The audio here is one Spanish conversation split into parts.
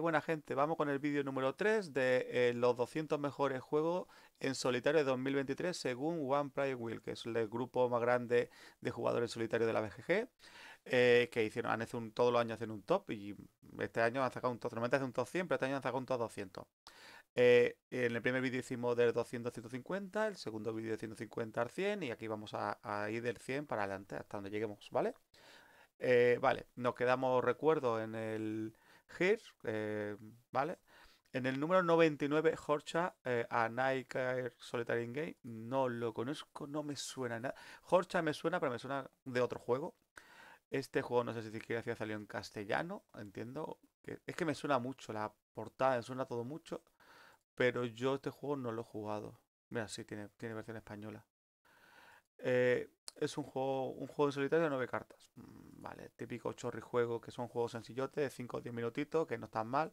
buena gente, vamos con el vídeo número 3 de eh, los 200 mejores juegos en solitario de 2023 según One Player Will, que es el grupo más grande de jugadores solitarios de la BGG, eh, que hicieron, han todos los años hacen un top y este año han sacado un top, normalmente hace un top 100, pero este año han sacado un top 200. Eh, en el primer vídeo hicimos del 200 a 150, el segundo vídeo de 150 al 100 y aquí vamos a, ir del 100 para adelante hasta donde lleguemos, ¿vale? vale, nos quedamos, recuerdo, en el Here, eh, ¿vale? En el número 99, Horcha, eh, a Nike Solitary Game, no lo conozco, no me suena nada. Horcha me suena, pero me suena de otro juego. Este juego no sé si siquiera salió en castellano, entiendo. Que, es que me suena mucho, la portada me suena todo mucho, pero yo este juego no lo he jugado. Mira, sí, tiene, tiene versión española. Eh, es un juego, un juego en solitario de 9 cartas. Mm, vale, típico chorri juego que son juegos sencillotes de 5 o 10 minutitos, que no están mal.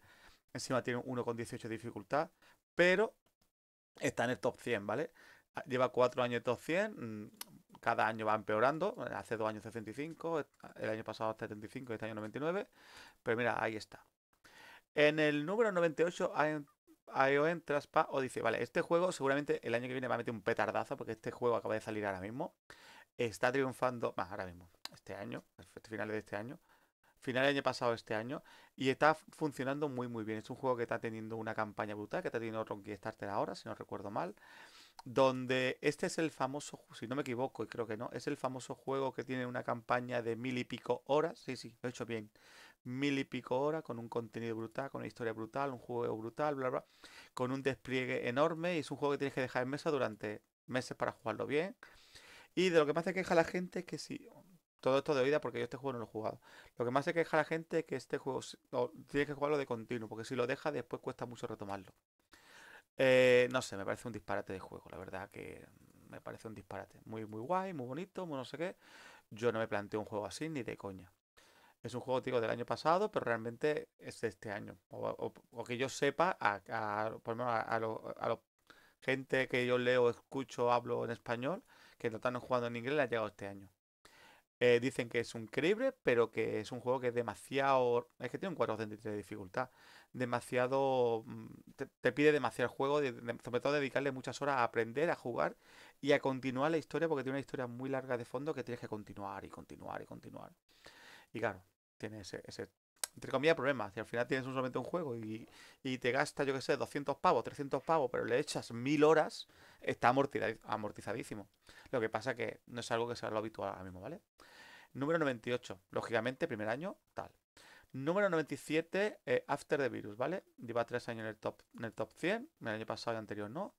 Encima tiene uno con 18 de dificultad, pero está en el top 100, ¿vale? Ah, lleva 4 años en top 100, mm, cada año va empeorando. Hace 2 años 65, el año pasado 75 este año 99. Pero mira, ahí está. En el número 98 ION Traspa o dice, vale, este juego seguramente el año que viene va a meter un petardazo porque este juego acaba de salir ahora mismo está triunfando más ahora mismo, este año, este finales de este año, final de año pasado, este año, y está funcionando muy, muy bien. Es un juego que está teniendo una campaña brutal, que está teniendo otro Starter ahora, si no recuerdo mal, donde este es el famoso, si no me equivoco, y creo que no, es el famoso juego que tiene una campaña de mil y pico horas, sí, sí, lo he hecho bien, mil y pico horas, con un contenido brutal, con una historia brutal, un juego brutal, bla, bla, con un despliegue enorme, y es un juego que tienes que dejar en mesa durante meses para jugarlo bien y de lo que más se queja la gente es que si. Todo esto de oída porque yo este juego no lo he jugado. Lo que más se queja la gente es que este juego no, que jugarlo de continuo, porque si lo deja después cuesta mucho retomarlo. Eh, no sé, me parece un disparate de juego, la verdad que me parece un disparate. Muy, muy guay, muy bonito, muy no sé qué. Yo no me planteo un juego así ni de coña. Es un juego, digo, del año pasado, pero realmente es de este año. O, que yo sepa, a, por lo menos a, los gente que yo leo, escucho, hablo en español, que no he jugado en inglés, le ha llegado este año. Eh, dicen que es un pero que es un juego que es demasiado. Es que tiene un 483 de dificultad. Demasiado. Mm, te, pide demasiado juego, sobre todo dedicarle muchas horas a aprender, a jugar y a continuar la historia, porque tiene una historia muy larga de fondo que tienes que continuar y continuar y continuar. Y claro, tiene ese. ese entre comillas, problemas. Si al final tienes solamente un juego y, te gasta, yo que sé, 200 pavos, 300 pavos, pero le echas mil horas está amortizadísimo. Lo que pasa que no es algo que sea lo habitual ahora mismo, ¿vale? Número 98, lógicamente, primer año, tal. Número 97, eh, After the Virus, ¿vale? Lleva tres años en el top, en el top 100, el año pasado y anterior no.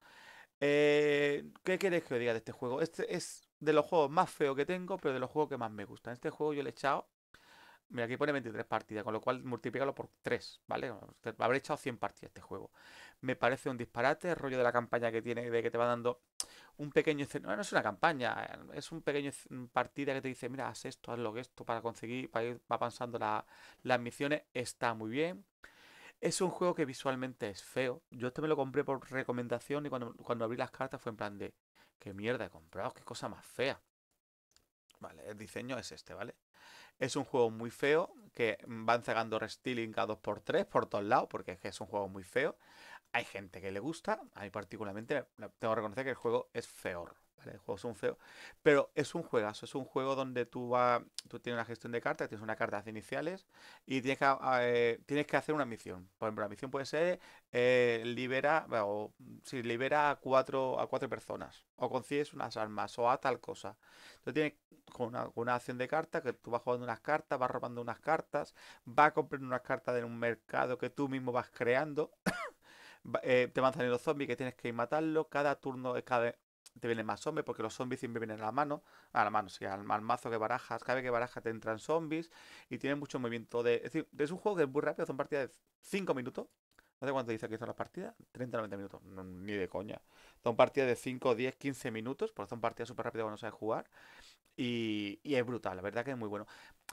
Eh, ¿Qué queréis que os diga de este juego? Este es de los juegos más feos que tengo, pero de los juegos que más me gustan. Este juego yo le he echado Mira, aquí pone 23 partidas, con lo cual multiplícalo por 3, ¿vale? haber echado 100 partidas este juego. Me parece un disparate, el rollo de la campaña que tiene, de que te va dando un pequeño No, no es una campaña, es un pequeño partida que te dice, mira, haz esto, haz lo que esto, para conseguir, para ir avanzando la, las misiones. Está muy bien. Es un juego que visualmente es feo. Yo este me lo compré por recomendación y cuando, cuando abrí las cartas fue en plan de, qué mierda he comprado, qué cosa más fea. Vale, el diseño es este, ¿vale? Es un juego muy feo, que van cegando restyling a 2x3 por todos lados, porque es que es un juego muy feo. Hay gente que le gusta, a mí particularmente tengo que reconocer que el juego es feor, Juegos un feo pero es un juegazo, es un juego donde tú vas, tú tienes una gestión de cartas, tienes unas cartas iniciales y tienes que, ah, eh, tienes que hacer una misión. Por ejemplo, la misión puede ser eh, libera, si libera a cuatro, a cuatro personas, o consigues unas armas, o a tal cosa. Tú tienes con una, acción de cartas que tú vas jugando unas cartas, vas robando unas cartas, vas comprar unas cartas de un mercado que tú mismo vas creando. Eh, te van los zombies que tienes que matarlo. Cada turno, cada, te vienen más zombies, porque los zombies siempre vienen a la mano, a la mano, sí, al, mazo que barajas, cada vez que barajas te entran zombies y tienen mucho movimiento de... Es decir, es un juego que es muy rápido, son partidas de 5 minutos, no sé cuánto dice que son las partidas, 30 90 minutos, ni de coña. Son partidas de 5, 10, 15 minutos, porque son partidas súper rápidas cuando no sabes jugar. Y, es brutal, la verdad que es muy bueno.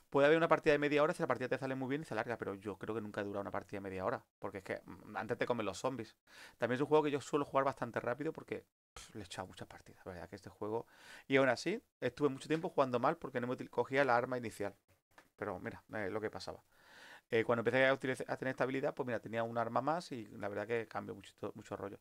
Puede haber una partida de media hora si la partida te sale muy bien y se larga. pero yo creo que nunca dura una partida de media hora, porque es que mm, antes te comen los zombies. También es un juego que yo suelo jugar bastante rápido porque le he echado muchas partidas, verdad que este juego... Y aún así, estuve mucho tiempo jugando mal porque no me cogía la arma inicial. Pero mira, lo que pasaba. Eh, cuando empecé a, tener esta habilidad, pues mira, tenía un arma más y la verdad que cambió mucho, mucho rollo.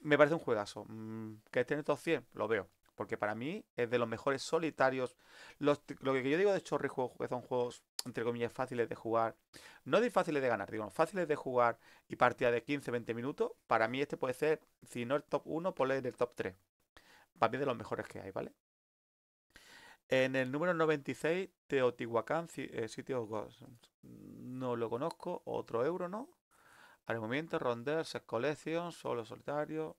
Me parece un juegazo. Mm, ¿Que esté en 100? Lo veo. Porque para mí es de los mejores solitarios. lo que yo digo de Chorri juegos, que son juegos entre comillas, fáciles de jugar. No de de ganar, digo, fáciles de jugar y partida de 15-20 minutos. Para mí este puede ser, si no el top 1, ponle el top 3. Para mí de los mejores que hay, ¿vale? En el número 96, Teotihuacán, City eh, of No lo conozco, otro euro, ¿no? momento, momento Sex Collection, Solo Solitario.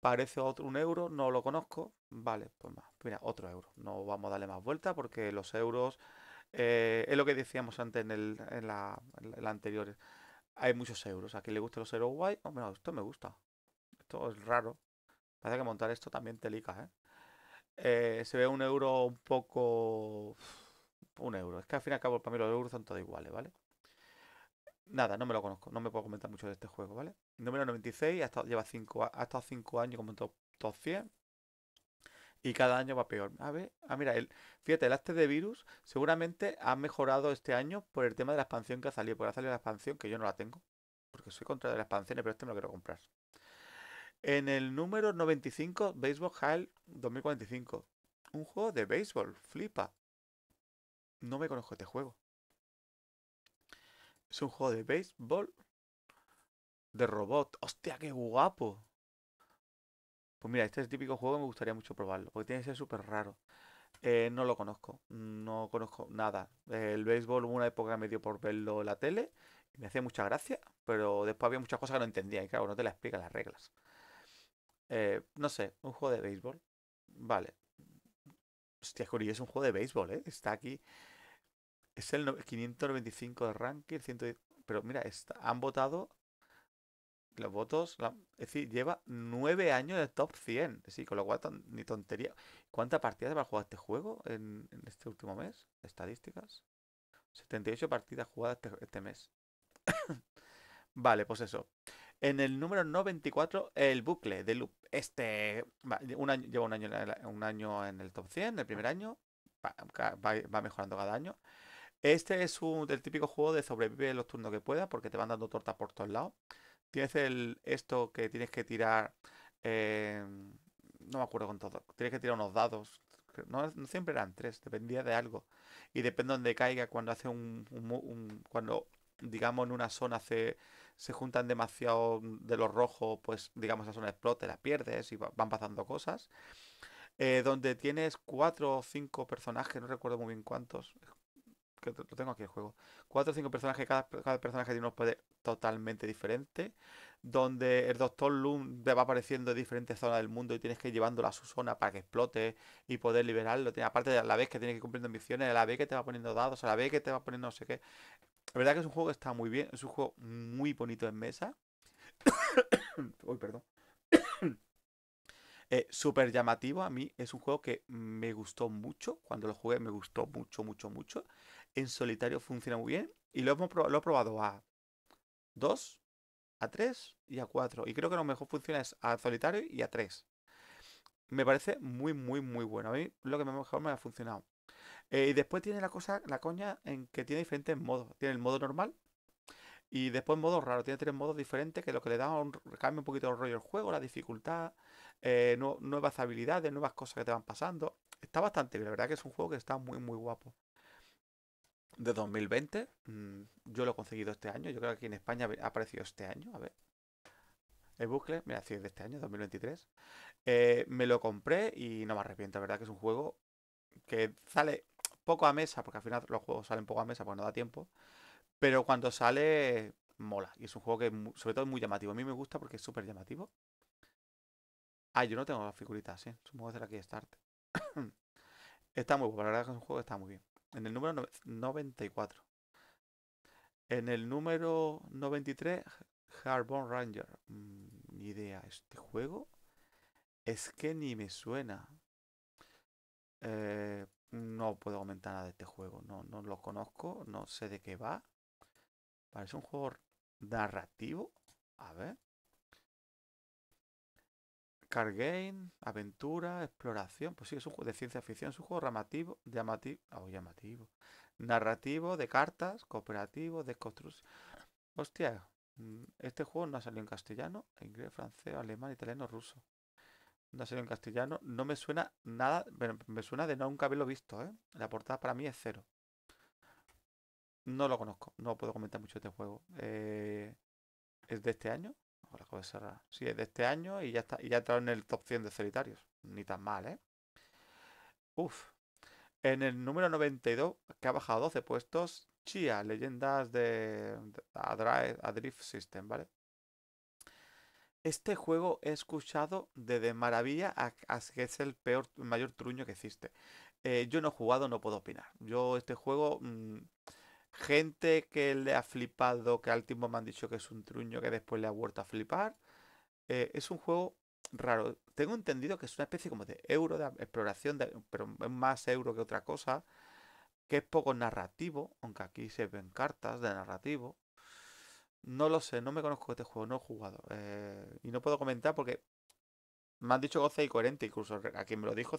Parece otro, un euro, no lo conozco. Vale, pues más. Mira, otro euro. No vamos a darle más vuelta porque los euros eh, es lo que decíamos antes en, el, en, la, anterior. Hay muchos euros. A quien le gustan los euros guay, hombre, esto me gusta. Esto es raro. Parece que montar esto también te lica, ¿eh? Eh, se ve un euro un poco. Un euro. Es que al fin y al cabo, para mí los euros son todos iguales, ¿vale? Nada, no me lo conozco. No me puedo comentar mucho de este juego, ¿vale? Número 96, ha estado, lleva cinco, 5 años como en top 100. Y cada año va peor. A ver, ah, mira, el, fíjate, el Aste de Virus seguramente ha mejorado este año por el tema de la expansión que ha salido. por ha salido la expansión que yo no la tengo. Porque soy contra de las expansiones, pero este me lo quiero comprar. En el número 95, Baseball Hall 2045. Un juego de béisbol, flipa. No me conozco este juego. Es un juego de béisbol de robot. ¡Hostia, qué guapo! Pues mira, este es el típico juego que me gustaría mucho probarlo, porque tiene que ser súper raro. Eh, no lo conozco, no conozco nada. Eh, el béisbol hubo una época me dio por verlo en la tele, y me hacía mucha gracia, pero después había muchas cosas que no entendía, y claro, no te la explica las reglas. Eh, no sé, un juego de béisbol. Vale. Hostia, es un juego de béisbol, ¿eh? Está aquí. Es el 595 de ranking, Pero mira, han votado los votos, es decir, lleva nueve años de top 100. Sí, con lo cual ni tontería. ¿Cuántas partidas a jugar este juego en, este último mes? Estadísticas. 78 partidas jugadas este, este mes. vale, pues eso. En el número 94, el bucle de loop. Este lleva un año, un año en el top 100, el primer año. Va, mejorando cada año. Este es un, el típico juego de sobrevive los turnos que pueda porque te van dando torta por todos lados. Tienes el esto que tienes que tirar. Eh, no me acuerdo con todo. Tienes que tirar unos dados. No, siempre eran tres, dependía de algo. Y depende donde caiga, cuando hace un, cuando digamos en una zona se, se juntan demasiado de los rojos, pues digamos esa zona explota, la pierdes y van pasando cosas. Eh, donde tienes cuatro o cinco personajes, no recuerdo muy bien cuántos, lo tengo aquí el juego. Cuatro o cinco personajes, cada, personaje tiene unos poderes totalmente diferentes. Donde el Doctor Loom te va apareciendo en diferentes zonas del mundo y tienes que ir llevándolo a su zona para que explote y poder liberarlo. Aparte de la vez que tienes que cumplir cumpliendo misiones, la vez que te va poniendo dados, a la vez que te va poniendo no sé qué. La verdad que es un juego que está muy bien, es un juego muy bonito en mesa. Uy, perdón. Eh, súper llamativo a mí. Es un juego que me gustó mucho. Cuando lo jugué me gustó mucho, mucho, mucho en solitario funciona muy bien. Y lo, hemos probado, lo he probado a 2, a 3 y a 4. Y creo que lo mejor funciona es a solitario y a 3. Me parece muy, muy, muy bueno. A mí lo que mejor me ha funcionado. Eh, y después tiene la cosa, la coña, en que tiene diferentes modos. Tiene el modo normal, y después modo raro tiene tres modos diferentes que lo que le da un, cambia un poquito el rollo del juego, la dificultad, eh, nuevas habilidades, nuevas cosas que te van pasando. Está bastante bien, la verdad que es un juego que está muy muy guapo de 2020. Mm, yo lo he conseguido este año. Yo creo que aquí en España ha aparecido este año. A ver. El bucle, mira, sí, es de este año, 2023. Eh, me lo compré y no me arrepiento. La verdad que es un juego que sale poco a mesa, porque al final los juegos salen poco a mesa, porque no da tiempo. Pero cuando sale, mola. Y es un juego que, sobre todo, es muy llamativo. A mí me gusta porque es súper llamativo. Ah, yo no tengo las figuritas, sí ¿eh? Supongo que hacer aquí Start. está muy bueno, la verdad que es un juego que está muy bien. En el número 94. En el número 93, Harborn Ranger. Mm, ni idea. Este juego es que ni me suena. Eh, no puedo comentar nada de este juego. No, no lo conozco. No sé de qué va. Parece un juego narrativo. A ver. Cargain, game, aventura, exploración. Pues sí, es un juego de ciencia ficción, es un juego llamativo, llamativo, oh, llamativo. Narrativo, de cartas, cooperativo, de construcción. Hostia, mm, este juego no ha salido en castellano, inglés, francés, alemán, italiano, ruso. No ha salido en castellano, no me suena nada, me suena de nunca haberlo visto, ¿eh? La portada para mí es cero. No lo conozco, no puedo comentar mucho este juego. Eh, ¿Es de este año? si pues Sí, es de este año y ya está. Y ya entrado en el top 100 de solitarios. Ni tan mal, ¿eh? Uf. En el número 92, que ha bajado 12 puestos, Chia, leyendas de, Adrift, System, ¿vale? Este juego he escuchado desde maravilla a, que es el peor, mayor truño que existe. Eh, yo no he jugado, no puedo opinar. Yo este juego mm, gente que le ha flipado, que al tiempo me han dicho que es un truño, que después le ha vuelto a flipar. Eh, es un juego raro. Tengo entendido que es una especie como de euro de exploración, pero es más euro que otra cosa. Que es poco narrativo, aunque aquí se ven cartas de narrativo. No lo sé, no me conozco este juego, no he jugado. Eh, y no puedo comentar porque me han dicho goce y coherente, incluso a quien me lo dijo,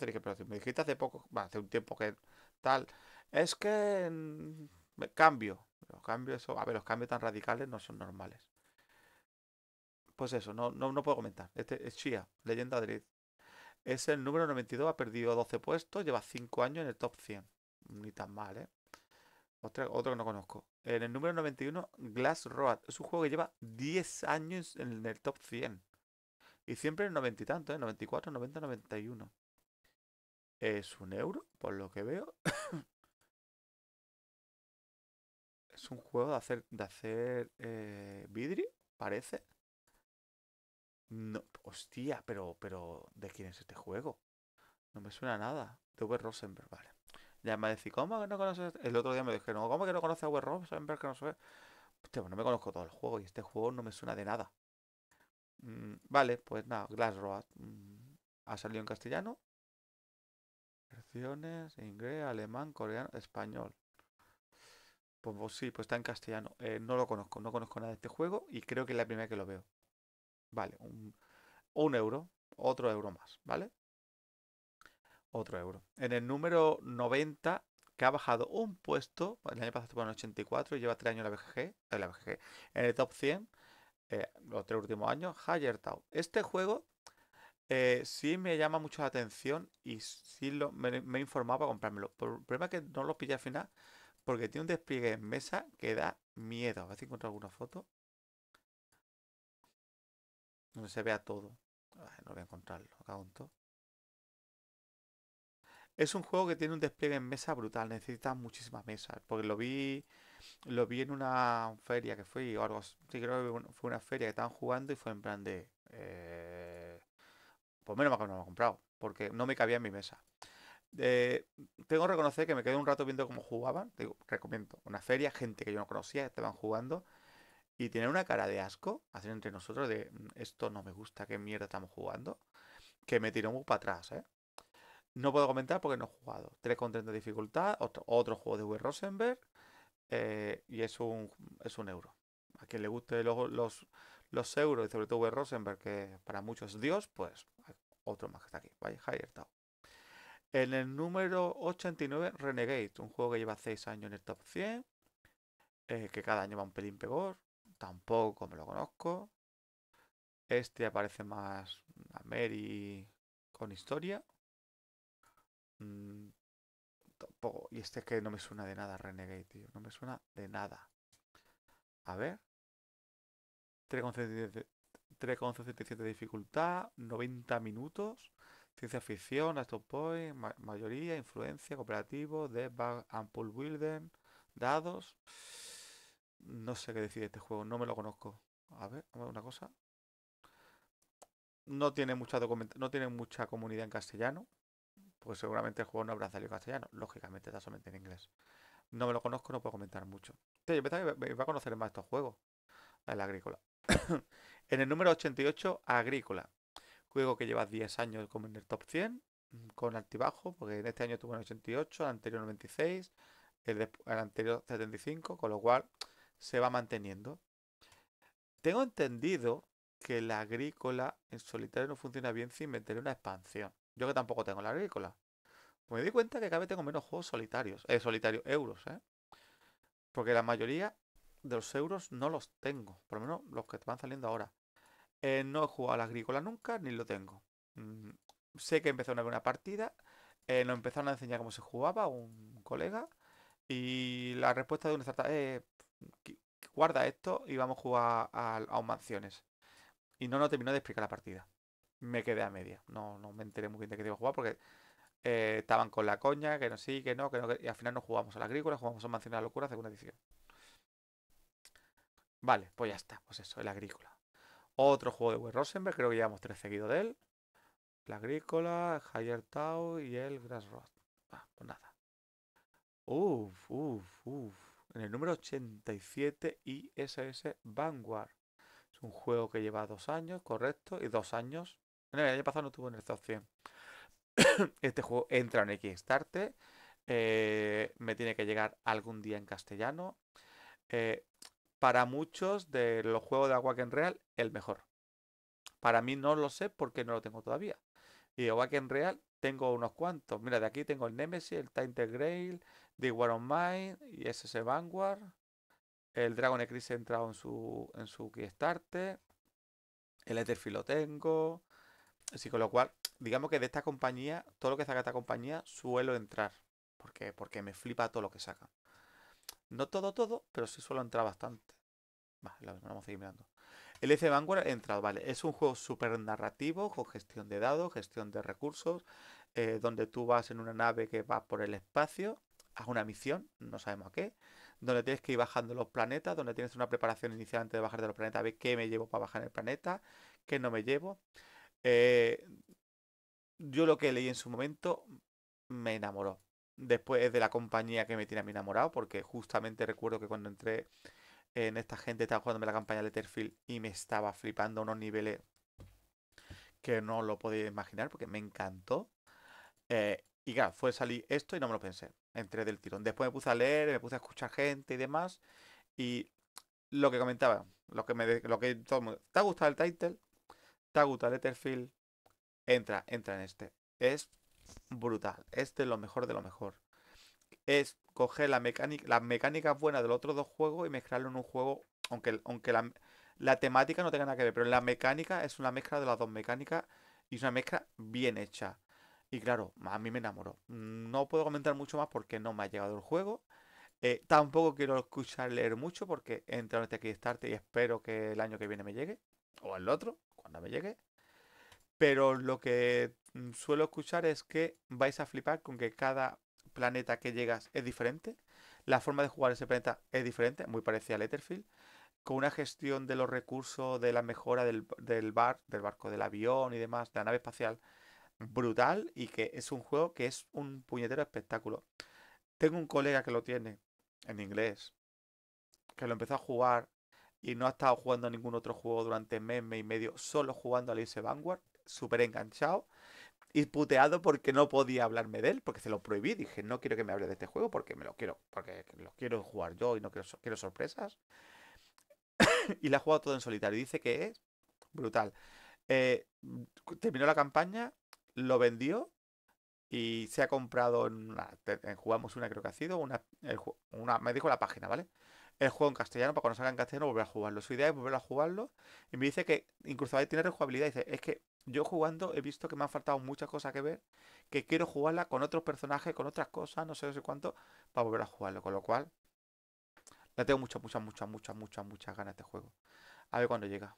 me dijiste hace poco, hace un tiempo que tal, es que Cambio. Los cambios, eso, a ver, los cambios tan radicales no son normales. Pues eso, no, puedo comentar. Este es Chia, leyenda de Es el número 92, ha perdido 12 puestos, lleva 5 años en el top 100. Ni tan mal, ¿eh? otro que no conozco. En el número 91, Glass Road. Es un juego que lleva 10 años en el top 100. Y siempre en 90 y tanto, ¿eh? 94, 90, 91. ¿Es un euro? Por lo que veo. Es un juego de hacer, de hacer eh, vidrio, parece. No, hostia, pero, pero ¿de quién es este juego? No me suena nada. De V. Rosenberg, vale. Ya me decís, ¿cómo que no conoces? El otro día me dije, no, ¿cómo que no conoces a Rosenberg? Que no pues no me conozco todo el juego y este juego no me suena de nada. Mm, vale, pues nada, Glass Road. Mm, ha salido en castellano. Versiones, inglés, alemán, coreano, español. Pues, sí, pues está en castellano. Eh, no lo conozco, no conozco nada de este juego y creo que es la primera que lo veo. Vale, un, euro, otro euro más, ¿vale? Otro euro. En el número 90, que ha bajado un puesto, el año pasado estuvo en 84 y lleva tres años en la BGG, en eh, la BGG, en el top 100, eh, los tres últimos años, Higher Este juego sí me llama mucho la atención y sí lo, me, me he informado para comprármelo. el problema es que no lo pillé al final porque tiene un despliegue en mesa que da miedo. A ver si encuentro alguna foto. Donde se vea todo. no voy a encontrarlo. Acá un todo. Es un juego que tiene un despliegue en mesa brutal. Necesita muchísimas mesas. Porque lo vi. Lo vi en una feria que fui o algo. Sí, creo que fue una feria que estaban jugando y fue en plan de. Por eh, pues menos mal que no lo he comprado. Porque no me cabía en mi mesa. Eh, tengo que reconocer que me quedé un rato viendo cómo jugaban. Te recomiendo. Una feria, gente que yo no conocía, estaban jugando. Y tienen una cara de asco, hacer entre nosotros de mm, esto no me gusta, qué mierda estamos jugando. Que me tiró muy para atrás, ¿eh? No puedo comentar porque no he jugado. 3 con de dificultad, otro, juego de W. Rosenberg. Eh, y es un, es un euro. A quien le guste los, los, euros y sobre todo W. Rosenberg, que para muchos es Dios, pues otro más que está aquí. Vaya, Higher en el número 89, Renegade, un juego que lleva 6 años en el top 100, eh, que cada año va un pelín peor, tampoco me lo conozco. Este aparece más a Mary con historia. Mm, tampoco. Y este es que no me suena de nada, Renegade, tío. No me suena de nada. A ver. 3,77 de dificultad, 90 minutos. Ciencia ficción, Astro Point, mayoría, influencia, cooperativo, de Ampul Wilden, dados. No sé qué decir este juego, no me lo conozco. A ver, una cosa. No tiene mucha no tiene mucha comunidad en castellano. pues seguramente el juego no habrá salido en castellano. Lógicamente está solamente en inglés. No me lo conozco, no puedo comentar mucho. Sí, yo pensaba a conocer más estos juegos. El agrícola. en el número 88, agrícola. Juego que lleva 10 años como en el top 100, mm, con altibajo, porque en este año tuvo en 88, el anterior 96, el, el anterior 75, con lo cual se va manteniendo. Tengo entendido que la agrícola en solitario no funciona bien sin meter una expansión. Yo que tampoco tengo la agrícola. Pues me di cuenta que cada vez tengo menos juegos solitarios. Eh, solitarios, euros, eh. Porque la mayoría de los euros no los tengo. Por lo menos los que te van saliendo ahora. Eh, no he jugado a la agrícola nunca, ni lo tengo. Mm, sé que empezó una buena partida, eh, nos empezaron a enseñar cómo se jugaba un colega, y la respuesta de una startup es: guarda esto y vamos a jugar a, un mansiones. Y no nos terminó de explicar la partida. Me quedé a media. No, me enteré muy bien de qué iba a jugar porque eh, estaban con la coña, que no sí, que no, que no. Y al final no jugamos a la agrícola, jugamos a Mansiones a la Locura, segunda edición. Vale, pues ya está, pues eso, el agrícola. Otro juego de Will Rosenberg, creo que llevamos tres seguidos de él. La Agrícola, Higher Town y el Grassroots. Ah, pues nada. Uf, uf, uf. En el número 87 ISS Vanguard. Es un juego que lleva dos años, correcto, y dos años. en el año pasado no tuvo en el top este juego entra en x Eh, me tiene que llegar algún día en castellano. Eh, para muchos de los juegos de Awaken Real, el mejor. Para mí no lo sé porque no lo tengo todavía. Y que Awaken Real tengo unos cuantos. Mira, de aquí tengo el Nemesis, el Tainted Grail, The War on Mine, y SS Vanguard. El Dragon Eclipse entrado en su, en su Kickstarter. El Etherfield lo tengo. Así con lo cual, digamos que de esta compañía, todo lo que saca esta compañía suelo entrar. Porque, porque me flipa todo lo que saca. No todo, todo, pero sí suelo entrar bastante. Vale, vamos a seguir mirando. El F Vanguard entrado, vale. Es un juego súper narrativo, con gestión de dados, gestión de recursos, eh, donde tú vas en una nave que va por el espacio, haz una misión, no sabemos a qué, donde tienes que ir bajando los planetas, donde tienes una preparación inicial antes de bajar de los planetas, a ver qué me llevo para bajar el planeta, qué no me llevo. Eh, yo lo que leí en su momento me enamoró. Después de la compañía que me tiene a mí enamorado, porque justamente recuerdo que cuando entré en esta gente estaba jugándome la campaña Letterfield y me estaba flipando unos niveles que no lo podía imaginar porque me encantó. Eh, y claro, fue salir esto y no me lo pensé. Entré del tirón. Después me puse a leer, me puse a escuchar gente y demás. Y lo que comentaba, lo que me lo que todo el ¿te ha gustado el title? ¿Te ha gustado Letterfield? Entra, entra en este. Es brutal. este Es lo mejor de lo mejor. Es coger la mecánica, las mecánicas buenas del otro dos juegos y mezclarlo en un juego, aunque, aunque la, temática no tenga nada que ver, pero la mecánica es una mezcla de las dos mecánicas y es una mezcla bien hecha. Y claro, a mí me enamoró. No puedo comentar mucho más porque no me ha llegado el juego. Eh, tampoco quiero escuchar leer mucho porque entra en este Kickstarter y espero que el año que viene me llegue. O el otro, cuando me llegue. Pero lo que mm, suelo escuchar es que vais a flipar con que cada planeta que llegas es diferente. La forma de jugar ese planeta es diferente, muy parecida a Letterfield. Con una gestión de los recursos, de la mejora del, del, bar, del barco, del avión y demás, de la nave espacial, brutal. Y que es un juego que es un puñetero espectáculo. Tengo un colega que lo tiene en inglés, que lo empezó a jugar y no ha estado jugando a ningún otro juego durante mes, mes y medio, solo jugando a Alice Vanguard súper enganchado y puteado porque no podía hablarme de él, porque se lo prohibí. Dije, no quiero que me hable de este juego porque me lo quiero, porque lo quiero jugar yo y no quiero, quiero sorpresas. y la ha jugado todo en solitario. Y Dice que es brutal. Eh, terminó la campaña, lo vendió y se ha comprado en jugamos una, creo que ha sido. Una, una, me dijo la página, ¿vale? El juego en castellano, para cuando salga en castellano, volver a jugarlo. Su idea es volver a jugarlo. Y me dice que incluso ahí tiene rejugabilidad. Dice, es que yo jugando he visto que me han faltado muchas cosas que ver, que quiero jugarla con otros personajes, con otras cosas, no sé, no sé cuánto, para volver a jugarlo. Con lo cual, La tengo muchas, muchas, muchas, muchas, muchas, muchas ganas de este juego. A ver cuándo llega.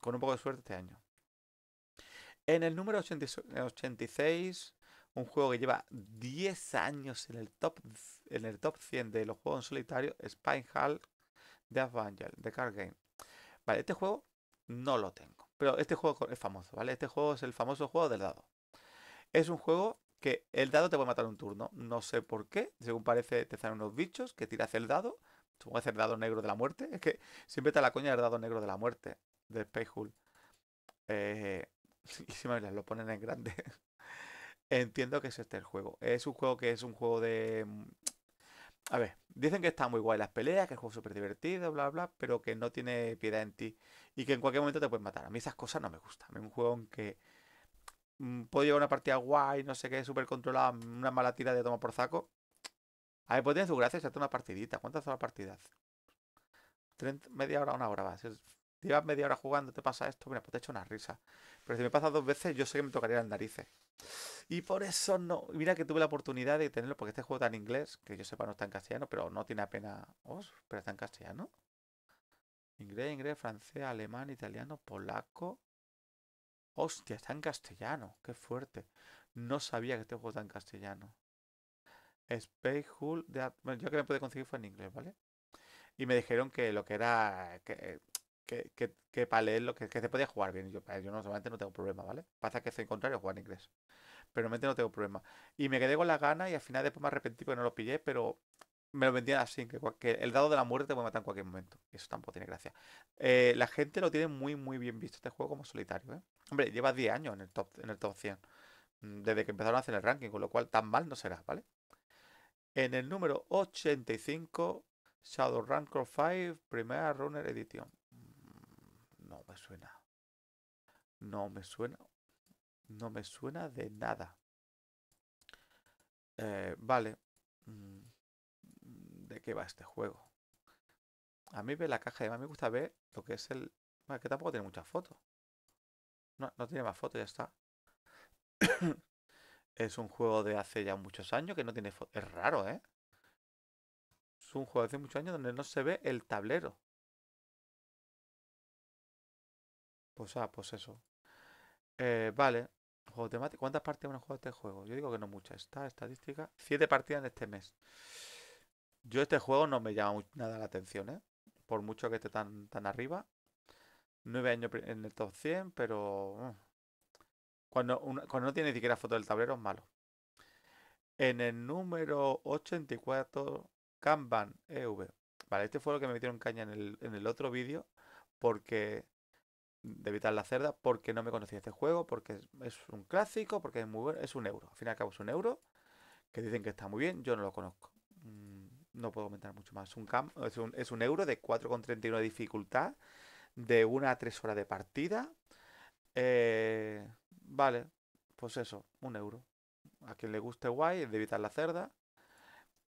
Con un poco de suerte este año. En el número 86, un juego que lleva 10 años en el top, en el top 100 de los juegos en solitario, Spine Hall de Avangel de Card Game. Vale, este juego no lo tengo. Pero este juego es famoso, ¿vale? Este juego es el famoso juego del dado. Es un juego que el dado te puede matar un turno. No sé por qué. Según parece, te salen unos bichos que tiras el dado. Supongo que es el dado negro de la muerte. Es que siempre está la coña del dado negro de la muerte. De Space eh, y si me lo ponen en grande. Entiendo que es este el juego. Es un juego que es un juego de mm, a ver, dicen que está muy guay las peleas, que el juego es súper divertido, bla, bla, pero que no tiene piedad en ti y que en cualquier momento te puedes matar. A mí esas cosas no me gustan. A mí un juego en que mm, puedo llevar una partida guay, no sé qué, súper controlada, una mala tira de toma por saco. A ver, pues tiene su gracia hace una partidita. ¿Cuántas son la partida? media hora, una hora va llevas media hora jugando, te pasa esto, mira, pues te hecho una risa. Pero si me pasa dos veces, yo sé que me tocaría las narices. Y por eso no. Mira que tuve la oportunidad de tenerlo, porque este juego está en inglés, que yo sepa no está en castellano, pero no tiene apenas. Oh, pero está en castellano. Inglés, inglés, francés, alemán, italiano, polaco. Hostia, está en castellano. Qué fuerte. No sabía que este juego está en castellano. Space De... Bueno, yo que me pude conseguir fue en inglés, ¿vale? Y me dijeron que lo que era. Que que, que, que para leerlo, que, que se podía jugar bien. Yo, yo no, no tengo problema, ¿vale? Pasa que en contrario a jugar en inglés. Pero normalmente no tengo problema. Y me quedé con la gana y al final después me arrepentí porque no lo pillé, pero me lo vendían así, que, el dado de la muerte te puede matar en cualquier momento. eso tampoco tiene gracia. Eh, la gente lo tiene muy, muy bien visto este juego como solitario, ¿eh? Hombre, lleva 10 años en el top, en el top 100. Mm, desde que empezaron a hacer el ranking, con lo cual tan mal no será, ¿vale? En el número 85, Shadow rank 5, Primera Runner Edition. No me suena. No me suena. No me suena de nada. Eh, vale. Mm, ¿De qué va este juego? A mí ve la caja además me gusta ver lo que es el... Bueno, que tampoco tiene muchas fotos. No, no tiene más fotos, ya está. es un juego de hace ya muchos años que no tiene fotos. Es raro, ¿eh? Es un juego de hace muchos años donde no se ve el tablero. O pues, sea, ah, pues eso. Eh, vale. Juego temático. ¿Cuántas partidas han jugado este juego? Yo digo que no muchas. Esta estadística. Siete partidas en este mes. Yo este juego no me llama nada la atención, ¿eh? Por mucho que esté tan, tan arriba. Nueve años en el top 100, pero... Mm. Cuando, cuando no tiene ni siquiera foto del tablero es malo. En el número 84, Kanban EV. Vale, este fue lo que me metieron caña en el, en el otro vídeo. Porque de evitar la Cerda porque no me conocía este juego, porque es, un clásico, porque es muy bueno, es un euro. Al fin y al cabo es un euro, que dicen que está muy bien, yo no lo conozco. Mm, no puedo comentar mucho más. Un es, un, euro de 4,31 de dificultad, de una a 3 horas de partida. Eh, vale, pues eso, un euro. A quien le guste guay, de evitar la Cerda.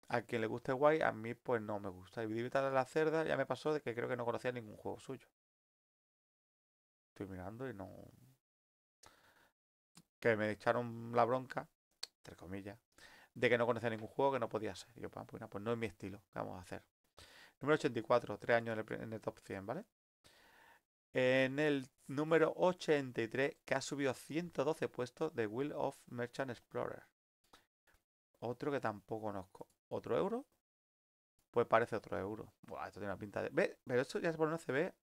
A quien le guste guay, a mí pues no me gusta. Y evitar la Cerda ya me pasó de que creo que no conocía ningún juego suyo. Estoy mirando y no. Que me echaron la bronca, entre comillas, de que no conocía ningún juego que no podía ser. yo, ah, pues, pues, no, es mi estilo, ¿qué vamos a hacer? Número 84, tres años en el, top 100, ¿vale? En el número 83, que ha subido 112 puestos de Will of Merchant Explorer. Otro que tampoco conozco. ¿Otro euro? Pues parece otro euro. esto tiene una pinta de. Pero esto ya por no se ve.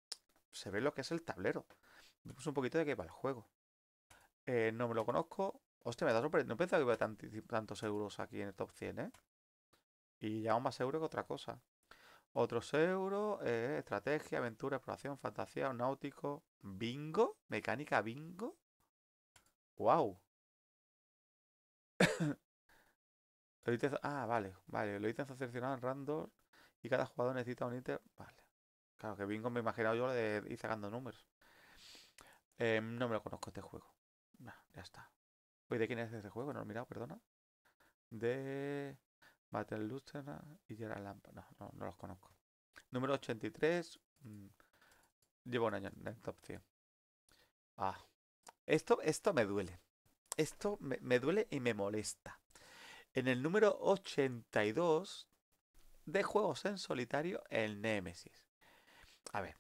Se ve lo que es el tablero. Pues un poquito de que va el juego. Eh, no me lo conozco. Hostia, me da sorpresa. No pensaba que iba tantos euros aquí en el top 100, ¿eh? Y ya más seguro que otra cosa. Otros euros, eh, estrategia, aventura, exploración, fantasía, náutico, bingo, mecánica bingo. ¡Wow! ah, vale, vale. lo ítems a en random y cada jugador necesita un ítem. Vale. Claro que bingo me he imaginado yo de ir sacando números. Eh, no me lo conozco este juego. ya está. Oye, ¿de quién es este juego? No lo he mirado, perdona. De Battle y Gerard Lampa. No, no, los conozco. Número 83. Mm, llevo un año en el top 100. Ah. Esto, esto me duele. Esto me, me duele y me molesta. En el número 82 de juegos en solitario, el Nemesis. A ver,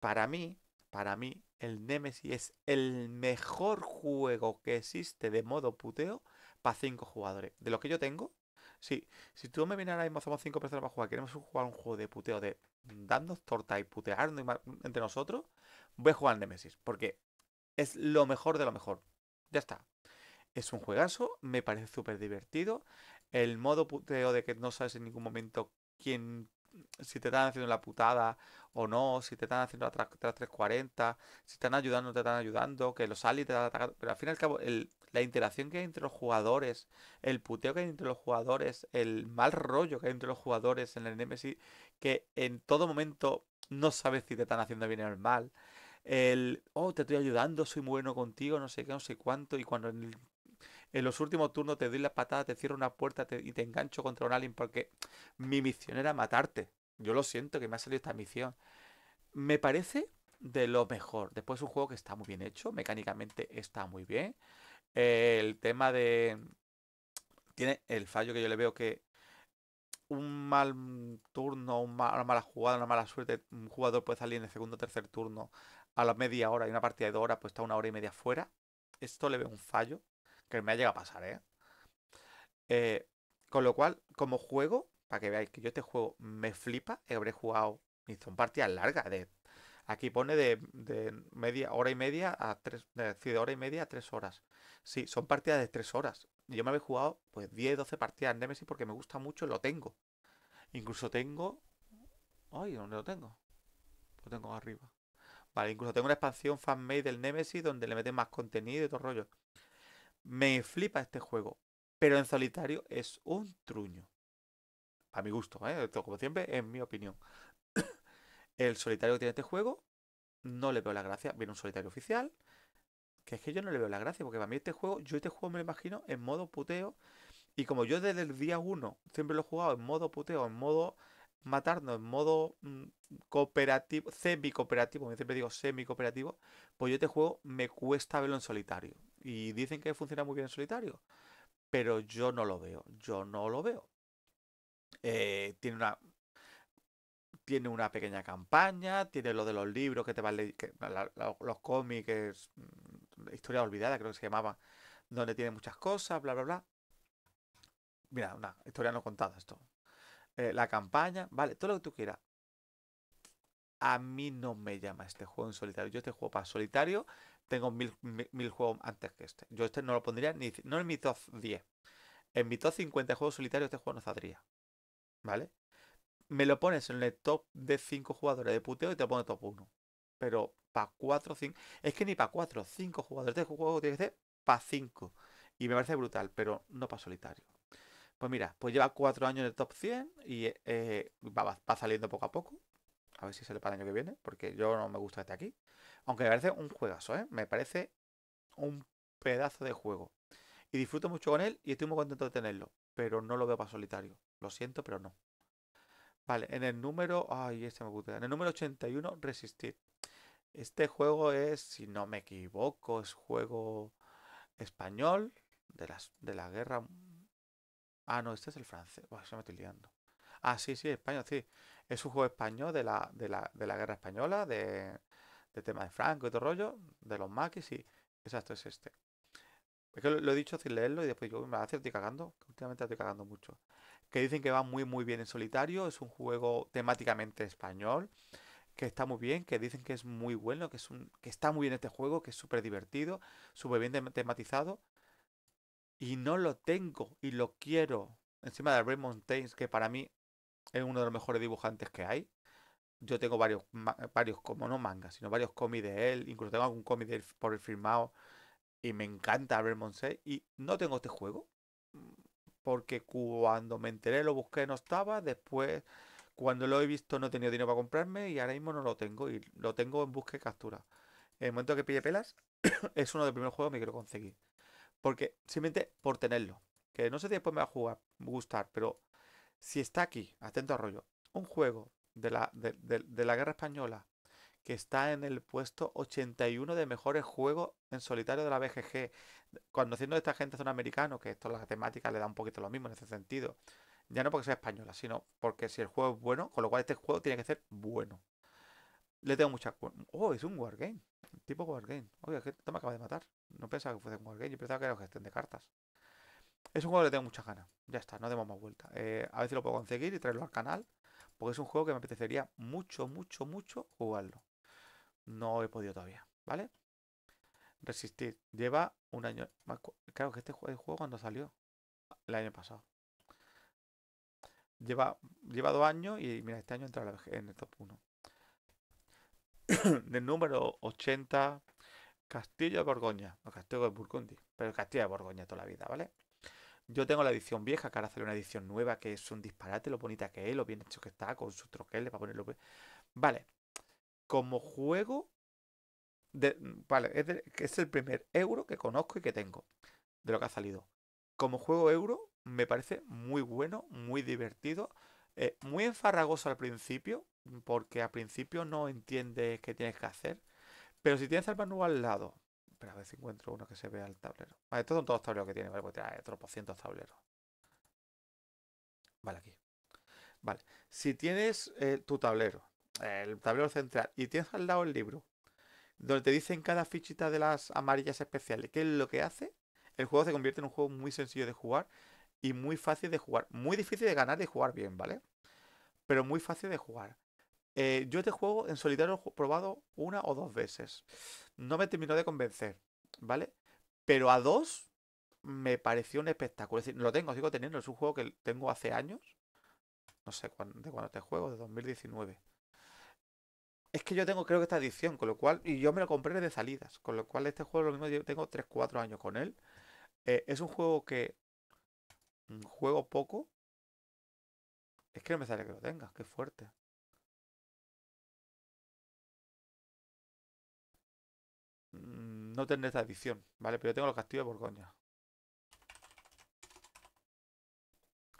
para mí, para mí, el Nemesis es el mejor juego que existe de modo puteo para 5 jugadores. De lo que yo tengo, sí, si tú me vienes ahora mismo, somos 5 personas para jugar, queremos jugar un juego de puteo, de dando torta y putearnos entre nosotros, voy a jugar al Nemesis, porque es lo mejor de lo mejor. Ya está. Es un juegazo, me parece súper divertido. El modo puteo de que no sabes en ningún momento quién si te están haciendo la putada o no, si te están haciendo atrás 340, si te están ayudando o te están ayudando, que los ali te están atacando. Pero al fin y al cabo, el, la interacción que hay entre los jugadores, el puteo que hay entre los jugadores, el mal rollo que hay entre los jugadores en el Nemesis, que en todo momento no sabes si te están haciendo bien o mal. El, oh, te estoy ayudando, soy bueno contigo, no sé qué, no sé cuánto. Y cuando en el en los últimos turnos te doy la patada, te cierro una puerta y te engancho contra un alien porque mi misión era matarte. Yo lo siento que me ha salido esta misión. Me parece de lo mejor. Después es un juego que está muy bien hecho, mecánicamente está muy bien. el tema de... Tiene el fallo que yo le veo que un mal turno, una mala jugada, una mala suerte, un jugador puede salir en el segundo o tercer turno a la media hora y una partida de dos horas, pues está una hora y media fuera. Esto le veo un fallo. Que me ha llegado a pasar, ¿eh? eh con lo cual, como juego, para que veáis que yo este juego me flipa, habré jugado. Y son partidas largas. De, aquí pone de, media, hora y media a tres. De, de hora y media a tres horas. Sí, son partidas de tres horas. Yo me había jugado pues 10, 12 partidas en Nemesis porque me gusta mucho, lo tengo. Incluso tengo. Ay, ¿dónde lo tengo? Lo tengo arriba. Vale, incluso tengo una expansión fanmade del Nemesis donde le meten más contenido y todo rollo. Me flipa este juego, pero en solitario es un truño. A mi gusto, ¿eh? como siempre, en mi opinión. el solitario que tiene este juego, no le veo la gracia. Viene un solitario oficial, que es que yo no le veo la gracia, porque para mí este juego, yo este juego me lo imagino en modo puteo. Y como yo desde el día 1 siempre lo he jugado en modo puteo, en modo matarnos, en modo mm, cooperativo, semi siempre digo semi-cooperativo, pues yo este juego me cuesta verlo en solitario. Y dicen que funciona muy bien en solitario. Pero yo no lo veo. Yo no lo veo. Eh, tiene una. Tiene una pequeña campaña, tiene lo de los libros que te van a los cómics, mm, historia olvidada, creo que se llamaba, donde tiene muchas cosas, bla, bla, bla. Mira, una historia no contada esto. Eh, la campaña, vale, todo lo que tú quieras. A mí no me llama este juego en solitario. Yo este juego para solitario tengo mil, juegos antes que este. Yo este no lo pondría ni, no en mi top 10. En mi top 50 de juegos solitarios este juego no saldría. ¿Vale? Me lo pones en el top de 5 jugadores de puteo y te lo pone top 1. Pero para 4, 5... Es que ni para 4, 5 jugadores. Este juego tiene que ser para 5. Y me parece brutal, pero no para solitario. Pues mira, pues lleva 4 años en el top 100 y eh, va, va saliendo poco a poco. A ver si sale para el año que viene, porque yo no me gusta este aquí. Aunque me parece un juegazo, ¿eh? Me parece un pedazo de juego. Y disfruto mucho con él y estoy muy contento de tenerlo. Pero no lo veo para solitario. Lo siento, pero no. Vale, en el número. Ay, este me putea. En el número 81, Resistir. Este juego es, si no me equivoco, es juego español de, las, de la guerra. Ah, no, este es el francés. va se me estoy liando. Ah, sí, sí, español, sí. Es un juego español de la, la, de la guerra española, de, de tema de Franco y todo rollo, de los maquis y exacto es este. lo, he dicho sin leerlo y después yo me hace, estoy cagando, que últimamente estoy cagando mucho. Que dicen que va muy muy bien en solitario, es un juego temáticamente español, que está muy bien, que dicen que es muy bueno, que, es un, que está muy bien este juego, que es súper divertido, súper bien tematizado. Y no lo tengo y lo quiero. Encima de Raymond Tains. que para mí es uno de los mejores dibujantes que hay yo tengo varios, varios como no mangas, sino varios cómics de él, incluso tengo algún cómic por el firmado y me encanta ver Monse y no tengo este juego porque cuando me enteré lo busqué no estaba, después cuando lo he visto no he tenido dinero para comprarme y ahora mismo no lo tengo y lo tengo en busca y captura. En el momento que pille pelas es uno de los primeros juegos que me quiero conseguir. Porque simplemente por tenerlo. Que no sé si después me va a jugar, gustar, pero si está aquí, atento a rollo, un juego de la, de, la guerra española, que está en el puesto 81 de mejores juegos en solitario de la BGG. Conociendo a esta gente zona americana, que esto la temática le da un poquito lo mismo en ese sentido. Ya no porque sea española, sino porque si el juego es bueno, con lo cual este juego tiene que ser bueno. Le tengo mucha. Oh, es un wargame. Tipo wargame. Oye, que esto me acaba de matar. No pensaba que fuese un wargame. Yo pensaba que era gestión de cartas. Es un juego que le tengo muchas ganas. Ya está, no demos más vuelta. Eh, a ver si lo puedo conseguir y traerlo al canal porque es un juego que me apetecería mucho, mucho, mucho jugarlo. No he podido todavía, ¿vale? Resistir. Lleva un año. Claro que este juego cuando salió. El año pasado. Lleva, lleva dos años y mira, este año entra en el top 1. Del número 80, Castillo de Borgoña. No, Castillo de Burgundy. Pero Castillo de Borgoña toda la vida, ¿vale? Yo tengo la edición vieja, que ahora sale una edición nueva, que es un disparate, lo bonita que es, lo bien hecho que está, con sus troqueles para ponerlo. Vale. Como juego. vale, es, el primer euro que conozco y que tengo de lo que ha salido. Como juego euro, me parece muy bueno, muy divertido. Eh, muy enfarragoso al principio, porque al principio no entiendes qué tienes que hacer. Pero si tienes el manual al lado, Espera, a ver si encuentro uno que se vea el tablero. Vale, estos son todos tableros que tiene. Vale, pues trae de tableros. Vale, aquí. Vale, si tienes eh, tu tablero, el tablero central, y tienes al lado el libro, donde te dicen cada fichita de las amarillas especiales qué es lo que hace, el juego se convierte en un juego muy sencillo de jugar y muy fácil de jugar. Muy difícil de ganar y jugar bien, ¿vale? Pero muy fácil de jugar. Eh, yo este juego en solitario he probado una o dos veces. No me terminó de convencer, ¿vale? Pero a dos me pareció un espectáculo. Es decir, lo tengo, sigo teniendo. Es un juego que tengo hace años. No sé de cuándo este juego, de 2019. Es que yo tengo, creo que esta edición, con lo cual. Y yo me lo compré de salidas. Con lo cual, este juego lo mismo yo tengo 3-4 años con él. Eh, es un juego que. Juego poco. Es que no me sale que lo tenga, qué fuerte. Mm, no tener esta edición, ¿vale? Pero yo tengo los castillo de Borgoña.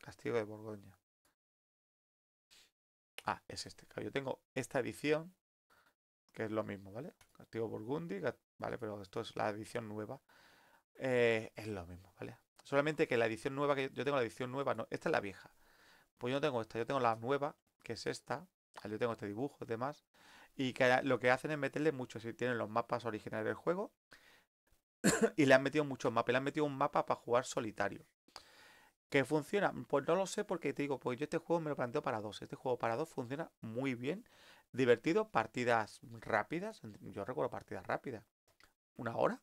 Castigo de Borgoña. Ah, es este. yo tengo esta edición, que es lo mismo, ¿vale? Castigo Burgundi, vale, pero esto es la edición nueva. Eh, es lo mismo, ¿vale? Solamente que la edición nueva, que yo tengo la edición nueva, no, esta es la vieja. Pues yo no tengo esta, yo tengo la nueva, que es esta. Yo tengo este dibujo, y demás. Y que lo que hacen es meterle mucho, si tienen los mapas originales del juego. y le han metido muchos mapas. Le han metido un mapa para jugar solitario. ¿Que funciona? Pues no lo sé porque te digo, pues yo este juego me lo planteo para dos. Este juego para dos funciona muy bien. Divertido, partidas rápidas. Yo recuerdo partidas rápidas. ¿Una hora?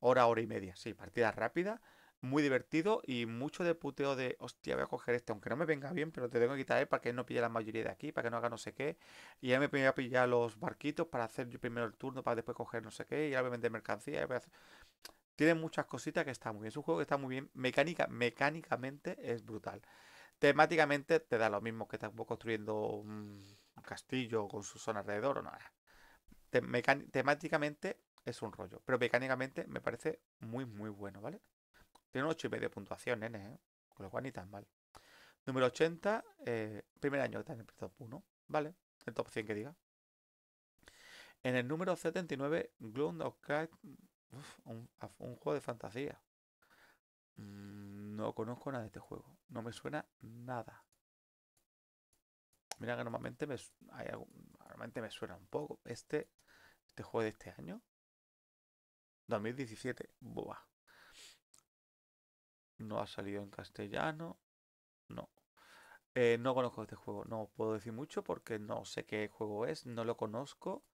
Hora, hora y media. Sí, partidas rápidas muy divertido y mucho de puteo de, hostia, voy a coger este, aunque no me venga bien, pero te tengo que quitar él eh, para que no pille la mayoría de aquí, para que no haga no sé qué. Y ya me voy a pillar los barquitos para hacer yo primero el turno, para después coger no sé qué, y ahora vender mercancía. Tiene muchas cositas que está muy bien. Es un juego que está muy bien. Mecánica, mecánicamente es brutal. Temáticamente te da lo mismo que estás construyendo un castillo con su zona alrededor o nada. temáticamente es un rollo, pero mecánicamente me parece muy, muy bueno, ¿vale? Tiene un 8 y puntuación, nene, ¿eh? Con lo cual ni tan mal. Número 80, eh, primer año que está en el top 1, ¿vale? El top 100 que diga. En el número 79, Gloom of Cat, un, juego de fantasía. Mm, no conozco nada de este juego, no me suena nada. Mira que normalmente me, me suena un poco. Este, este juego de este año, 2017, Buah. No ha salido en castellano. No. Eh, no conozco este juego. No puedo decir mucho porque no sé qué juego es. No lo conozco.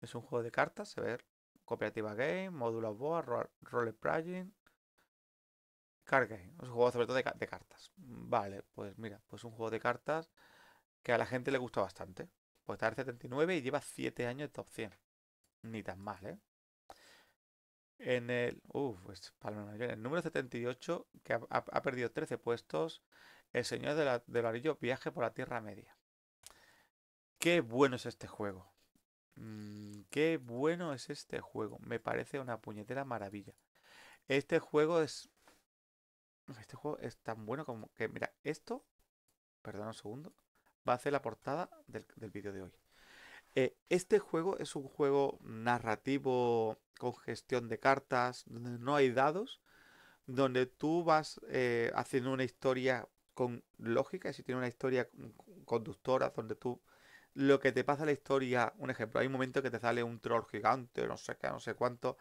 Es un juego de cartas. A ver. Cooperativa Game, Módulo Boa, Roller Role Playing. Game. Es un juego sobre todo de, cartas. Vale, pues mira. Pues un juego de cartas que a la gente le gusta bastante. Pues está el 79 y lleva 7 años de top 100. Ni tan mal, ¿eh? En el, pues, el número 78, que ha, perdido 13 puestos, El Señor de la, del Anillo Viaje por la Tierra Media. Qué bueno es este juego. Mm, qué bueno es este juego. Me parece una puñetera maravilla. Este juego es. Este juego es tan bueno como que, mira, esto, perdón un segundo, va a hacer la portada del vídeo de hoy. Eh, este juego es un juego narrativo con gestión de cartas, donde no hay dados, donde tú vas eh, haciendo una historia con lógica, si tiene una historia conductora, donde tú lo que te pasa la historia, un ejemplo, hay un momento que te sale un troll gigante, no sé qué, no sé cuánto.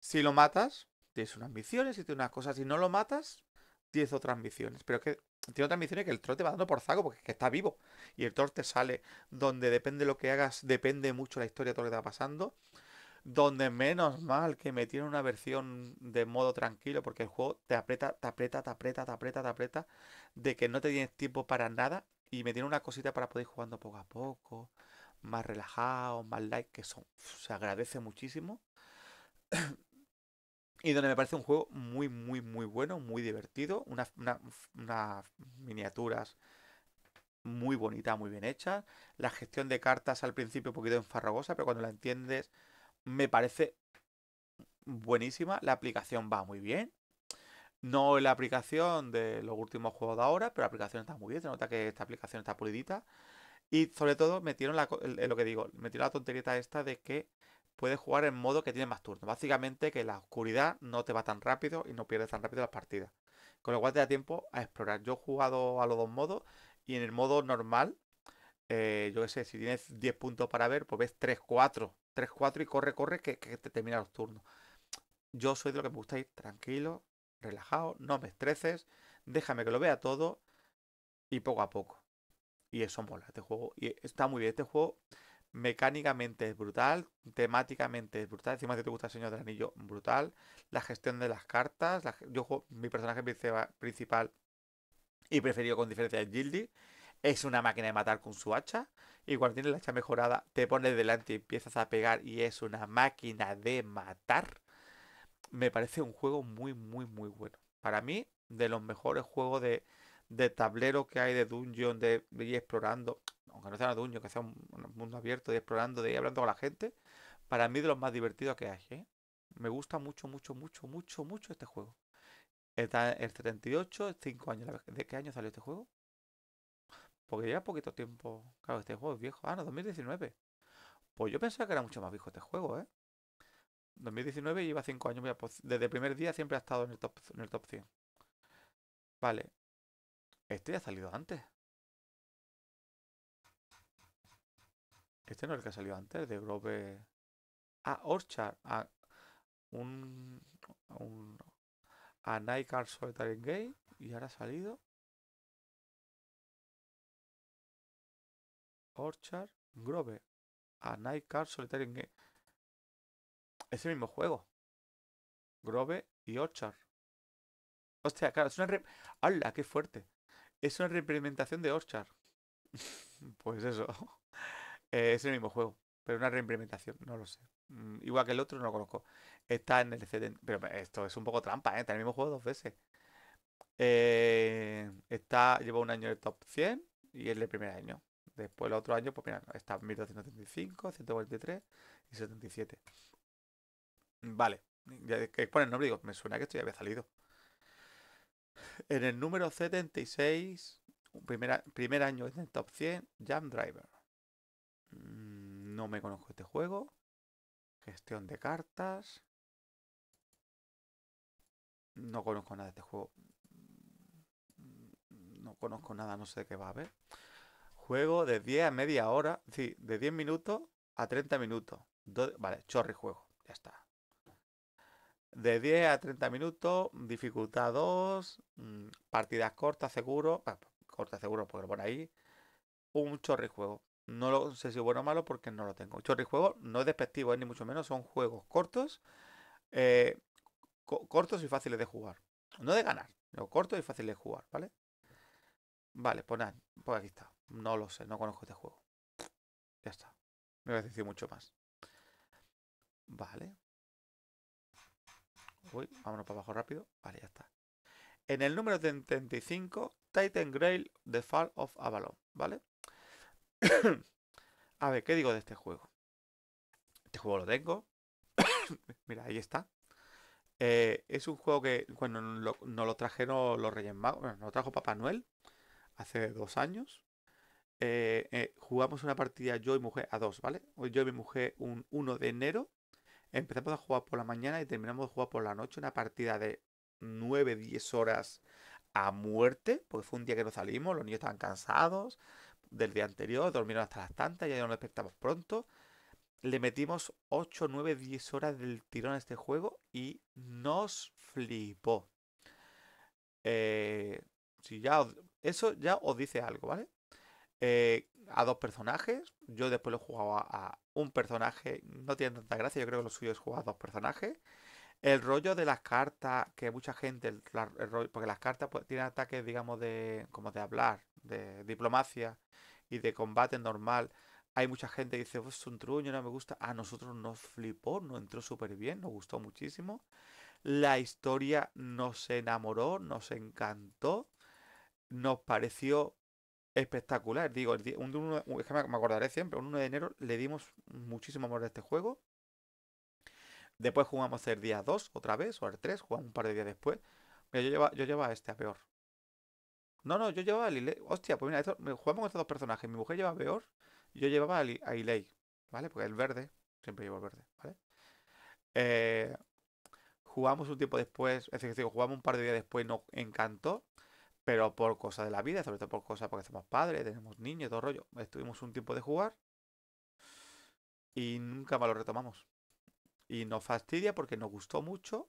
Si lo matas, tienes unas misiones y tienes unas cosas. Si no lo matas, tienes otras misiones. Pero que tiene otra misiones que el trote va dando por zago porque es que está vivo. Y el trote te sale donde depende lo que hagas, depende mucho la historia de todo lo que está pasando. Donde menos mal que me tiene una versión de modo tranquilo porque el juego te aprieta, te aprieta, te aprieta, te aprieta, te aprieta. De que no te tienes tiempo para nada y me tiene una cosita para poder ir jugando poco a poco. Más relajado, más like que son. Se agradece muchísimo y donde me parece un juego muy, muy, muy bueno, muy divertido. Unas miniaturas muy bonitas, muy bien hechas. La gestión de cartas al principio un poquito enfarragosa, pero cuando la entiendes me parece buenísima. La aplicación va muy bien. No la aplicación de los últimos juegos de ahora, pero la aplicación está muy bien. Se nota que esta aplicación está pulidita. Y sobre todo metieron la, lo que digo, metieron la tonterita esta de que puedes jugar en modo que tiene más turnos. Básicamente que la oscuridad no te va tan rápido y no pierdes tan rápido las partidas. Con lo cual te da tiempo a explorar. Yo he jugado a los dos modos y en el modo normal, eh, yo qué sé, si tienes 10 puntos para ver, pues ves 3, 4, 3, 4 y corre, corre, que, te termina los turnos. Yo soy de lo que me gusta ir tranquilo, relajado, no me estreses, déjame que lo vea todo y poco a poco. Y eso mola, este juego. Y está muy bien, este juego Mecánicamente es brutal, temáticamente es brutal. Encima, si te gusta el Señor del Anillo, brutal. La gestión de las cartas. yo juego mi personaje principal y preferido con diferencia de Gildi. Es una máquina de matar con su hacha. Y cuando tienes la hacha mejorada, te pones delante y empiezas a pegar. Y es una máquina de matar. Me parece un juego muy, muy, muy bueno. Para mí, de los mejores juegos de, tablero que hay de dungeon, de, de ir explorando aunque no sea duño, que sea un, mundo abierto, Y explorando, y hablando con la gente, para mí de los más divertidos que hay. ¿eh? Me gusta mucho, mucho, mucho, mucho, mucho este juego. El, el 78, 5 años. ¿De qué año salió este juego? Porque lleva poquito tiempo. Claro, este juego es viejo. Ah, no, 2019. Pues yo pensaba que era mucho más viejo este juego, ¿eh? 2019 lleva 5 años. Pues desde el primer día siempre ha estado en en el top 100. Vale. Este ya ha salido antes. Este no es el que salió antes, de Grove. Ah, Orchard. un, A Nightcar Solitary Gay. Y ahora ha salido. Orchard Grove. A Nightcar Art Game Gay. Ese mismo juego. Grove y Orchard. Hostia, claro, es una. Re... ¡Hala, qué fuerte! Es una reimplementación de Orchard. pues eso. Eh, es el mismo juego, pero una reimplementación, no lo sé. Mm, igual que el otro, no lo conozco. Está en el CD, pero esto es un poco trampa, ¿eh? Está en el mismo juego dos veces. Eh, está, lleva un año en el top 100 y es el primer año. Después el otro año, pues mira, está en 1235, 143 y 77. Vale, ya que nombre, digo, me suena que esto ya había salido. En el número 76, primer, primer año en el top 100, Jam Driver. Mm, no me conozco este juego. Gestión de cartas. No conozco nada de este juego. Mm, no conozco nada, no sé de qué va a haber. Juego de 10 a media hora. Sí, de 10 minutos a 30 minutos. vale, chorri juego. Ya está. De 10 a 30 minutos, dificultad 2, mm, partidas cortas, seguro, Corta, seguro, porque por ahí, un chorri juego. No lo sé si bueno o malo porque no lo tengo. Chorri juego no es despectivo, ¿eh? ni mucho menos. Son juegos cortos, eh, cortos y fáciles de jugar. No de ganar, pero cortos y fáciles de jugar, ¿vale? Vale, pues pues aquí está. No lo sé, no conozco este juego. Ya está. Me voy a decir mucho más. Vale. Uy, vámonos para abajo rápido. Vale, ya está. En el número 35, Titan Grail, The Fall of Avalon, ¿vale? a ver, ¿qué digo de este juego? Este juego lo tengo. Mira, ahí está. Eh, es un juego que, Cuando lo, nos lo trajeron los Reyes Magos, bueno, nos lo trajo Papá Noel hace dos años. Eh, eh, jugamos una partida yo y mujer a dos, ¿vale? yo y mi mujer un 1 de enero. Empezamos a jugar por la mañana y terminamos de jugar por la noche. Una partida de 9, 10 horas a muerte, porque fue un día que no salimos, los niños estaban cansados del día anterior, dormieron hasta las tantas, ya lo despertamos pronto. Le metimos 8, 9, 10 horas del tirón a este juego y nos flipó. Eh, si ya eso ya os dice algo, ¿vale? Eh, a dos personajes. Yo después lo he jugado a, un personaje. No tiene tanta gracia. Yo creo que lo suyo es jugar a dos personajes. El rollo de las cartas, que mucha gente, porque las cartas pues, tienen ataques, digamos, de como de hablar, de diplomacia, y de combate normal, hay mucha gente que dice, es un truño, no me gusta. A nosotros nos flipó, nos entró súper bien, nos gustó muchísimo. La historia nos enamoró, nos encantó, nos pareció espectacular. Digo, un, me acordaré siempre, un 1 de enero le dimos muchísimo amor a este juego. Después jugamos el día 2 otra vez, o el 3, jugamos un par de días después. yo yo llevo este a peor. No, no, yo llevaba a Ilei. Hostia, pues mira, jugamos con estos dos personajes. Mi mujer lleva peor. Beor yo llevaba a, Ilei, ¿vale? Porque el verde, siempre llevo el verde, ¿vale? Eh, jugamos un tiempo después, es decir, jugamos un par de días después, nos encantó, pero por cosas de la vida, sobre todo por cosas porque somos padres, tenemos niños, todo rollo. Estuvimos un tiempo de jugar y nunca más lo retomamos. Y nos fastidia porque nos gustó mucho,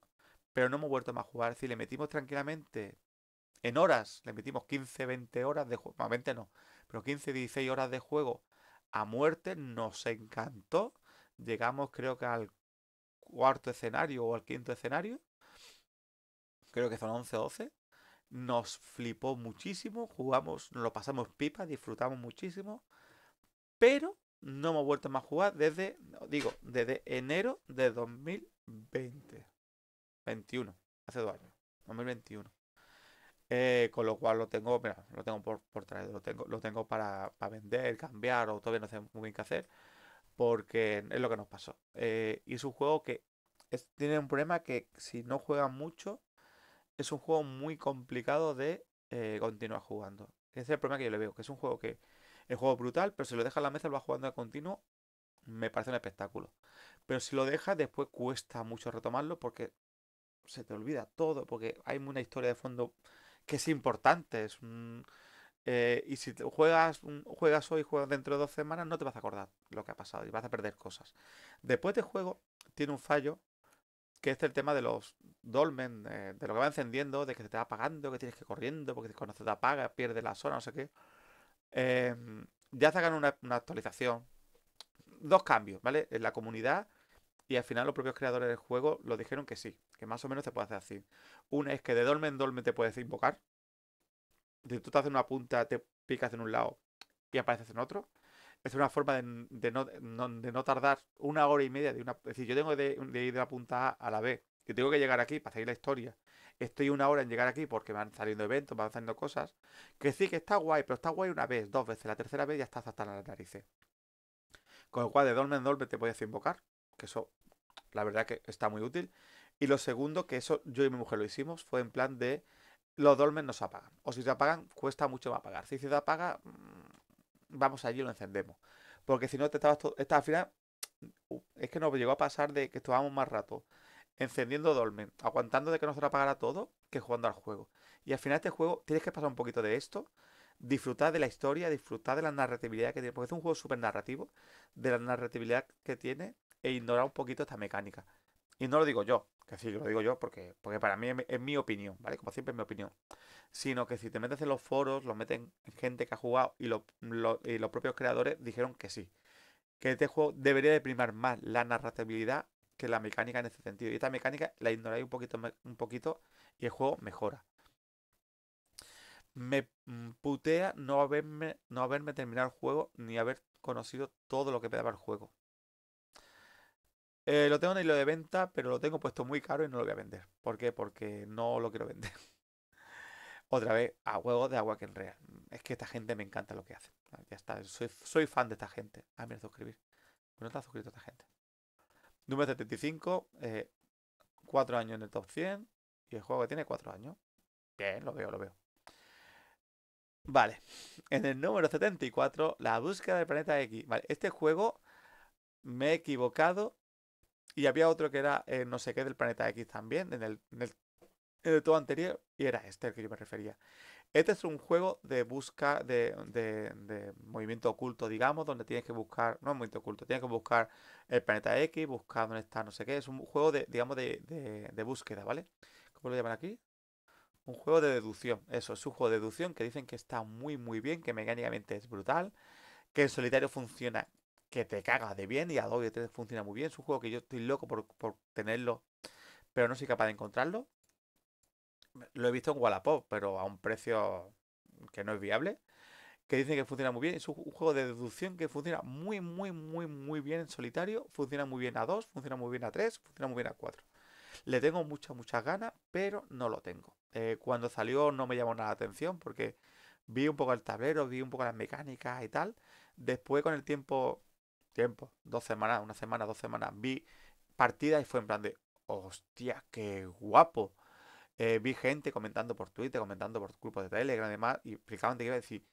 pero no hemos vuelto más a jugar. Si le metimos tranquilamente en horas, le metimos 15, 20 horas de juego, normalmente 20 no, pero 15, 16 horas de juego a muerte, nos encantó. Llegamos creo que al cuarto escenario o al quinto escenario, creo que son 11 o 12. Nos flipó muchísimo, jugamos, nos lo pasamos pipa, disfrutamos muchísimo, pero no hemos vuelto más a jugar desde, digo, desde enero de 2020. 21, hace dos años, 2021. Eh, con lo cual lo tengo, mira, lo tengo por, lo tengo, lo tengo para, vender, cambiar, o todavía no sé muy bien qué hacer, porque es lo que nos pasó. Eh, y es un juego que tiene un problema que si no juegan mucho, es un juego muy complicado de eh, continuar jugando. Ese es el problema que yo le veo, que es un juego que es juego brutal, pero si lo dejas en la mesa lo vas jugando a continuo, me parece un espectáculo. Pero si lo dejas, después cuesta mucho retomarlo porque se te olvida todo, porque hay una historia de fondo que es importante. Eh, y si juegas, juegas hoy, juegas dentro de dos semanas, no te vas a acordar lo que ha pasado y vas a perder cosas. Después de juego, tiene un fallo que es el tema de los dolmen, eh, de lo que va encendiendo, de que se te va apagando, que tienes que corriendo, porque cuando se te apaga pierde la zona, no sé qué. Em, ya sacan una, actualización. Dos cambios, ¿vale? En la comunidad y al final los propios creadores del juego lo dijeron que sí que más o menos te puede hacer así. Una es que de dolmen en dolmen te puedes invocar. Si tú te haces una punta, te picas en un lado y apareces en otro. Es una forma de, no, tardar una hora y media. De una, es decir, yo tengo de, ir de la punta A a la B. Yo tengo que llegar aquí para seguir la historia. Estoy una hora en llegar aquí porque van saliendo eventos, van saliendo cosas. Que sí que está guay, pero está guay una vez, dos veces. La tercera vez ya estás hasta la narices. Con lo cual, de dolmen en dolmen te puedes invocar. Que eso, la verdad que está muy útil. Y lo segundo, que eso yo y mi mujer lo hicimos, fue en plan de los dolmen no se apagan. O si se apagan, cuesta mucho más apagar. Si se apaga, mm, vamos allí y lo encendemos. Porque si no, te estabas todo. al final, es que nos llegó a pasar de que estábamos más rato encendiendo dolmen, aguantando de que no se apagara todo, que jugando al juego. Y al final, este juego, tienes que pasar un poquito de esto, disfrutar de la historia, disfrutar de la narratividad que tiene, porque es un juego súper narrativo, de la narratividad que tiene, e ignorar un poquito esta mecánica. Y no lo digo yo, que sí, lo digo yo porque, porque para mí es, mi opinión, ¿vale? Como siempre es mi opinión. Sino que si te metes en los foros, lo meten gente que ha jugado y, los propios creadores dijeron que sí. Que este juego debería de primar más la narratividad que la mecánica en este sentido. Y esta mecánica la ignoráis un poquito, un poquito y el juego mejora. Me mm, putea no haberme, no haberme terminado el juego ni haber conocido todo lo que pedaba el juego. Eh, lo tengo en el hilo de venta, pero lo tengo puesto muy caro y no lo voy a vender. ¿Por qué? Porque no lo quiero vender. Otra vez, a juegos de agua que real. Es que esta gente me encanta lo que hace. Ah, ya está, soy, soy fan de esta gente. a Ah, mira, suscribir. Pues no está suscrito esta gente. Número 75, 4 eh, años en el top 100. Y el juego que tiene 4 años. Bien, lo veo, lo veo. Vale, en el número 74, la búsqueda del planeta X. Vale, este juego me he equivocado y había otro que era eh, no sé qué del planeta X también, en el, todo anterior, y era este al que yo me refería. Este es un juego de busca, de, movimiento oculto, digamos, donde tienes que buscar, no es movimiento oculto, tienes que buscar el planeta X, buscar dónde está, no sé qué. Es un juego de, digamos, de, de búsqueda, ¿vale? ¿Cómo lo llaman aquí? Un juego de deducción, eso, es un juego de deducción que dicen que está muy, muy bien, que mecánicamente es brutal, que el solitario funciona que te cagas de bien y Adobe te funciona muy bien. Es un juego que yo estoy loco por, tenerlo, pero no soy capaz de encontrarlo. Lo he visto en Wallapop, pero a un precio que no es viable. Que dicen que funciona muy bien. Es un juego de deducción que funciona muy, muy, muy, muy bien en solitario. Funciona muy bien a 2, funciona muy bien a 3, funciona muy bien a 4. Le tengo muchas, muchas ganas, pero no lo tengo. Eh, cuando salió no me llamó nada la atención porque vi un poco el tablero, vi un poco las mecánicas y tal. Después con el tiempo tiempo, dos semanas, una semana, dos semanas, vi partidas y fue en plan de, hostia, qué guapo. Eh, vi gente comentando por Twitter, comentando por grupos de Telegram y demás, y explicaban de iba a decir,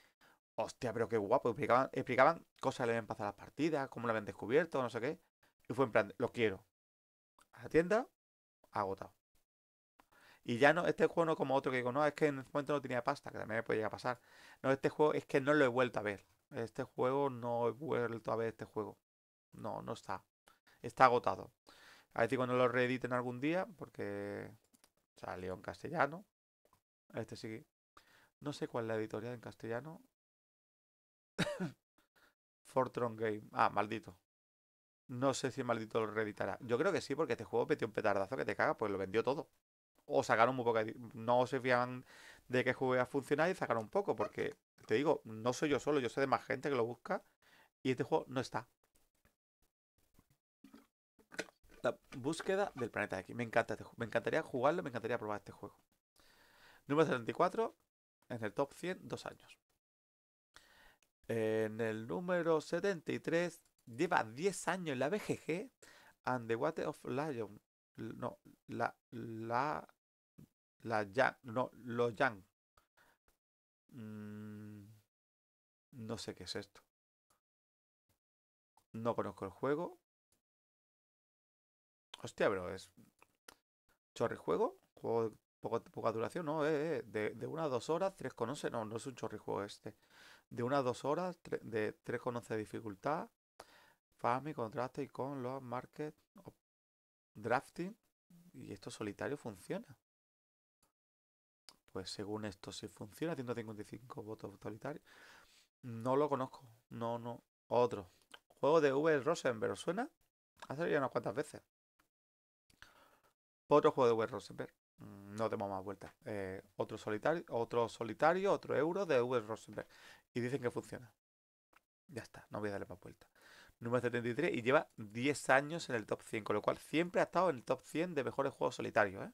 hostia, pero qué guapo. Explicaban, explicaban cosas le habían pasado las partidas, cómo lo habían descubierto, no sé qué. Y fue en plan, lo quiero. A la tienda, agotado. Y ya no, este juego no como otro que digo, no, es que en el este momento no tenía pasta, que también me puede pasar. No, este juego es que no lo he vuelto a ver. Este juego no he vuelto a ver este juego. No, no está. Está agotado. A ver si cuando lo reediten algún día, porque salió en castellano. Este sí. No sé cuál es la editorial en castellano. Fortron Game. Ah, maldito. No sé si maldito lo reeditará. Yo creo que sí, porque este juego metió un petardazo que te caga, pues lo vendió todo. O sacaron muy poca. No se fijan de que juegue a funcionar y sacar un poco, porque te digo, no soy yo solo, yo sé de más gente que lo busca y este juego no está. La búsqueda del planeta aquí Me encanta este Me encantaría jugarlo, me encantaría probar este juego. Número 74, en el top 100, dos años. En el número 73, lleva 10 años en la BGG and the Water of Lion. No, la, la la Yang, no, los Yang. no sé qué es esto. No conozco el juego. Hostia, pero es. ¿Chorrijuego? ¿Juego de poca, duración? No, eh, eh De, una a dos horas, once No, no es un juego este. De una a dos horas, tres de 3,11 de dificultad. Farming, contraste y con los market. Drafting. Y esto solitario funciona pues según esto, si funciona 155 votos totalitarios, no lo conozco. No, no. Otro. Juego de V Rosenberg, ¿suena? hace ya unas cuantas veces. Otro juego de V Rosenberg. Mm, no tenemos más vueltas. Eh, otro solitario, otro solitario, otro euro de V Rosenberg. Y dicen que funciona. Ya está, no voy a darle más vueltas. Número 73 y lleva 10 años en el top 100, con lo cual siempre ha estado en el top 100 de mejores juegos solitarios, ¿eh?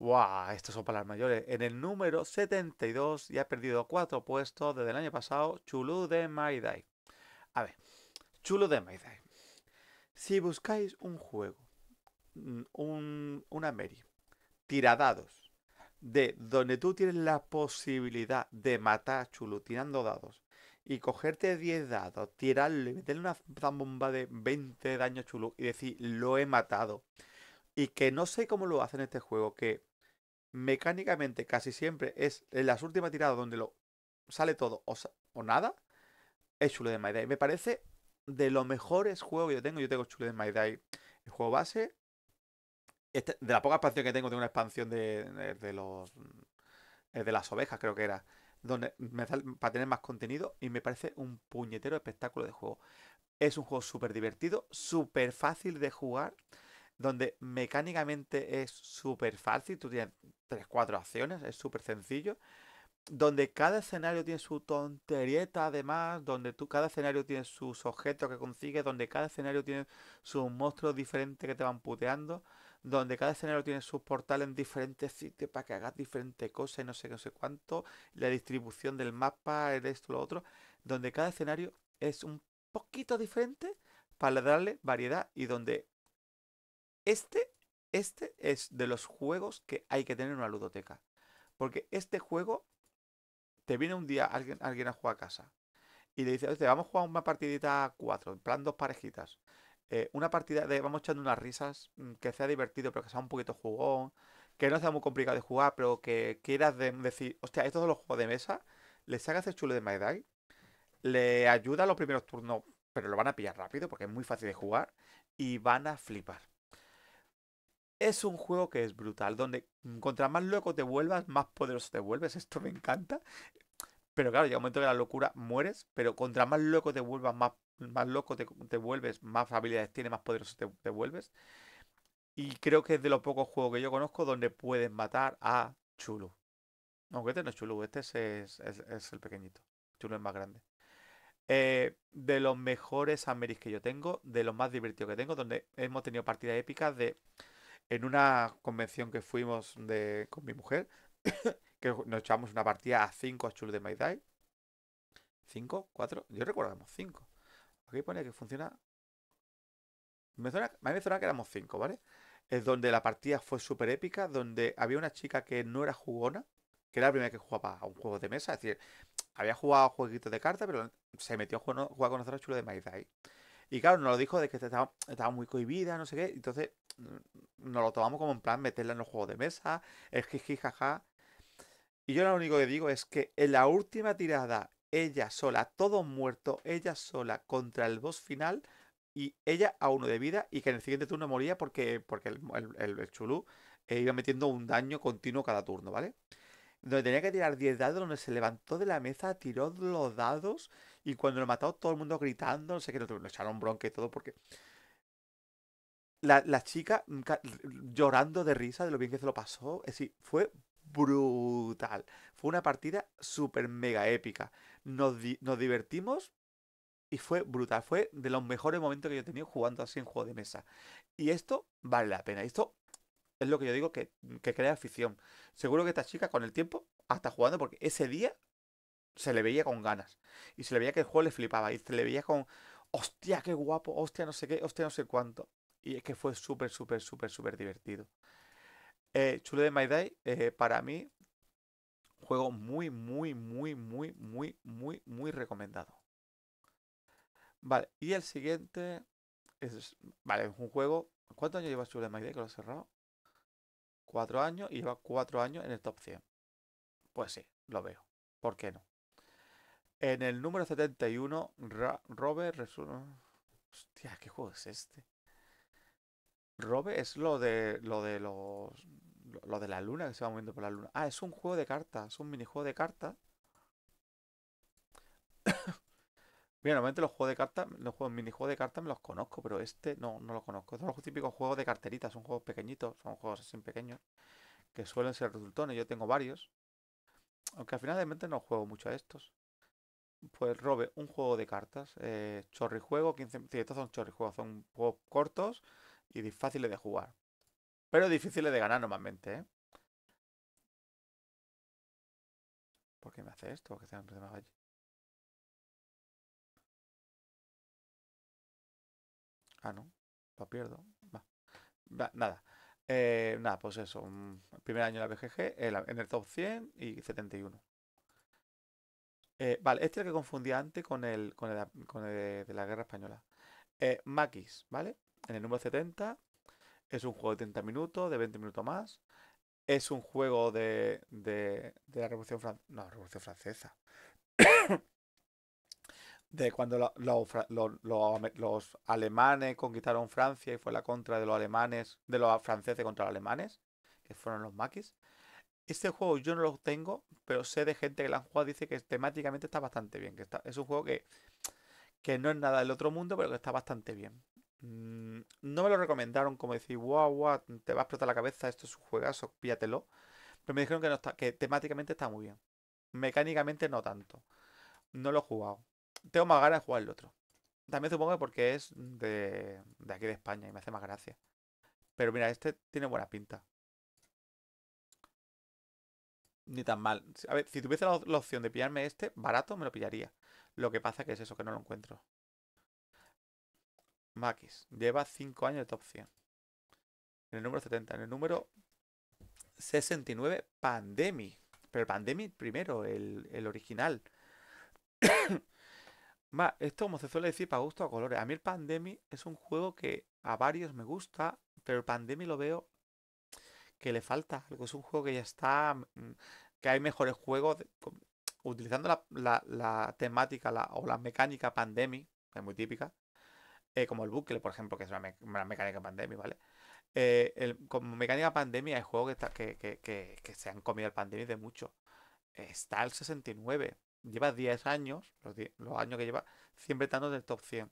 ¡Wow! Estos son palabras mayores. En el número 72 y ha perdido cuatro puestos desde el año pasado. Chulu de Maidai. A ver, Chulu de Maidai. Si buscáis un juego, mm, un, una Mary, dados de donde tú tienes la posibilidad de matar a Chulu tirando dados y cogerte 10 dados, tirarle, y meterle una zambomba de 20 daños daño a Chulu y decir, lo he matado. Y que no sé cómo lo hacen en este juego, que mecánicamente casi siempre es en las últimas tiradas donde lo sale todo o, nada, es Chulo de My Day. Me parece de los mejores juegos que yo tengo. Yo tengo Chulo de My Day, el juego base. Este, de la poca expansión que tengo, tengo una expansión de, los de las ovejas, creo que era. Donde me para tener más contenido. Y me parece un puñetero espectáculo de juego. Es un juego súper divertido, súper fácil de jugar donde mecánicamente es súper fácil, tú tienes 3-4 acciones, es súper sencillo, donde cada escenario tiene su tonterieta además, donde tú, cada escenario tiene sus objetos que consigues, donde cada escenario tiene sus monstruos diferentes que te van puteando, donde cada escenario tiene sus portales en diferentes sitios para que hagas diferentes cosas y no sé qué, no sé cuánto, la distribución del mapa, el esto, lo otro, donde cada escenario es un poquito diferente para darle variedad y donde este, este es de los juegos que hay que tener en una ludoteca. Porque este juego te viene un día alguien, alguien a jugar a casa y le dice, vamos a jugar una partidita a cuatro, en plan dos parejitas. Eh, una partida de vamos echando unas risas, mm, que sea divertido, pero que sea un poquito jugón, que no sea muy complicado de jugar, pero que quieras decir, hostia, estos son los juegos de mesa, le sacas el chulo de My le ayuda a los primeros turnos, pero lo van a pillar rápido porque es muy fácil de jugar y van a flipar. Es un juego que es brutal, donde mm, contra más loco te vuelvas, más poderoso te vuelves. Esto me encanta. Pero claro, llega un momento de la locura mueres, pero contra más loco te vuelvas, más, más loco te, vuelves, más habilidades tienes, más poderoso te, te vuelves. Y creo que es de los pocos juegos que yo conozco donde puedes matar a Chulu. Aunque este no es Chulu, este es, el pequeñito. Chulu es más grande. Eh, de los mejores Ameris que yo tengo, de los más divertidos que tengo, donde hemos tenido partidas épicas de en una convención que fuimos de, con mi mujer, que nos echamos una partida a 5 a Chulo de Maidai. 5, 4, Yo recuerdo que éramos cinco. Aquí pone que funciona. Me suena, a que éramos 5, ¿vale? Es donde la partida fue súper épica, donde había una chica que no era jugona, que era la primera que jugaba a un juego de mesa, es decir, había jugado a jueguitos de cartas, pero se metió a jugar, con nosotros chulo de Maidai Y claro, nos lo dijo de que estaba muy cohibida, no sé qué. Entonces, nos lo tomamos como en plan meterla en los juego de mesa, el jiji jaja. Y yo lo único que digo es que en la última tirada, ella sola, Todo muerto, ella sola contra el boss final y ella a uno de vida y que en el siguiente turno moría porque, porque el, el, chulú eh, iba metiendo un daño continuo cada turno, ¿vale? Donde tenía que tirar 10 dados, donde se levantó de la mesa, tiró los dados y cuando lo mató todo el mundo gritando, no sé qué, no echaron bronca y todo porque la, chica mm, llorando de risa de lo bien que se lo pasó. Es decir, fue brutal. Fue una partida súper mega épica. Nos, divertimos y fue brutal. Fue de los mejores momentos que yo he tenido jugando así en juego de mesa. Y esto vale la pena. Esto es lo que yo digo que, mm, que crea afición. Seguro que esta chica con el tiempo hasta jugando porque ese día se le veía con ganas. Y se le veía que el juego le flipaba. Y se le veía con, hostia, qué guapo, hostia, no sé qué, hostia, no sé cuánto. Y es que fue súper, súper, súper, súper divertido. Eh, Chule de My eh, para mí, juego muy, muy, muy, muy, muy, muy, muy recomendado. Vale, y el siguiente es, vale, es un juego. ¿Cuántos años lleva Chule de My que lo he cerrado? Cuatro años y lleva cuatro años en el top 100. Pues sí, lo veo. ¿Por qué no? En el número 71, Robert Resur Hostia, ¿qué juego es este? Robe es lo de lo de los lo de la luna que se va moviendo por la luna. Ah, es un juego de cartas, es un minijuego de cartas. Bien, normalmente los juegos de cartas, los juegos minijuegos de cartas me los conozco, pero este no, no lo conozco. Son los típicos juegos de carteritas, son juegos pequeñitos, son juegos así pequeños, que suelen ser resultones. Yo tengo varios. Aunque al final de mente no juego mucho a estos. Pues robe un juego de cartas. Eh, chorrijuego, 15. Sí, estos son chorrijuegos, son juegos cortos y difíciles de jugar. Pero difíciles de ganar normalmente, ¿eh? ¿Por qué me hace esto? Que Ah, no. Lo pierdo. Va. Va, nada. Eh, nada, pues eso. Un mm, primer año de la BGG, en el top 100 y 71. Eh, vale, este es el que confundí antes con el, con el, de, la guerra española. Eh, Maquis, ¿vale? en el número 70. Es un juego de 30 minutos, de 20 minutos más. Es un juego de, la Revolución, francesa no, Revolución Francesa. de cuando los alemanes conquistaron Francia y fue la contra de los alemanes, de los franceses contra los alemanes, que fueron los maquis. Este juego yo no lo tengo, pero sé de gente que lo han jugado, dice que temáticamente está bastante bien, que es un juego que, que no es nada del otro mundo, pero que está bastante bien. Mm, no me lo recomendaron como decir, guau, guau, te va a explotar la cabeza, esto es un juegazo, píatelo. Pero me dijeron que, no está, que temáticamente está muy bien. Mecánicamente no tanto. No lo he jugado. Tengo más ganas de jugar el otro. También supongo que porque es de, de aquí de España y me hace más gracia. Pero mira, este tiene buena pinta. Ni tan mal. A ver, si tuviese la, la opción de pillarme este, barato me lo pillaría. Lo que pasa que es eso, que no lo encuentro maquis, Lleva 5 años de top 100. En el número 70. En el número 69, Pandemic. Pero Pandemic primero, el, original. Ma, esto como se suele decir, para gusto a colores. A mí el Pandemic es un juego que a varios me gusta, pero el Pandemic lo veo que le falta Es un juego que ya está... Mm, que hay mejores juegos utilizando la, la, temática o la mecánica Pandemic, que es muy típica, eh, como el bucle, por ejemplo, que es una, mecánica pandemia, ¿vale? Eh, como mecánica pandemia es juego que, que, se han comido el pandemia de mucho. Está el 69, lleva 10 años, los, años que lleva, siempre estando del top 100.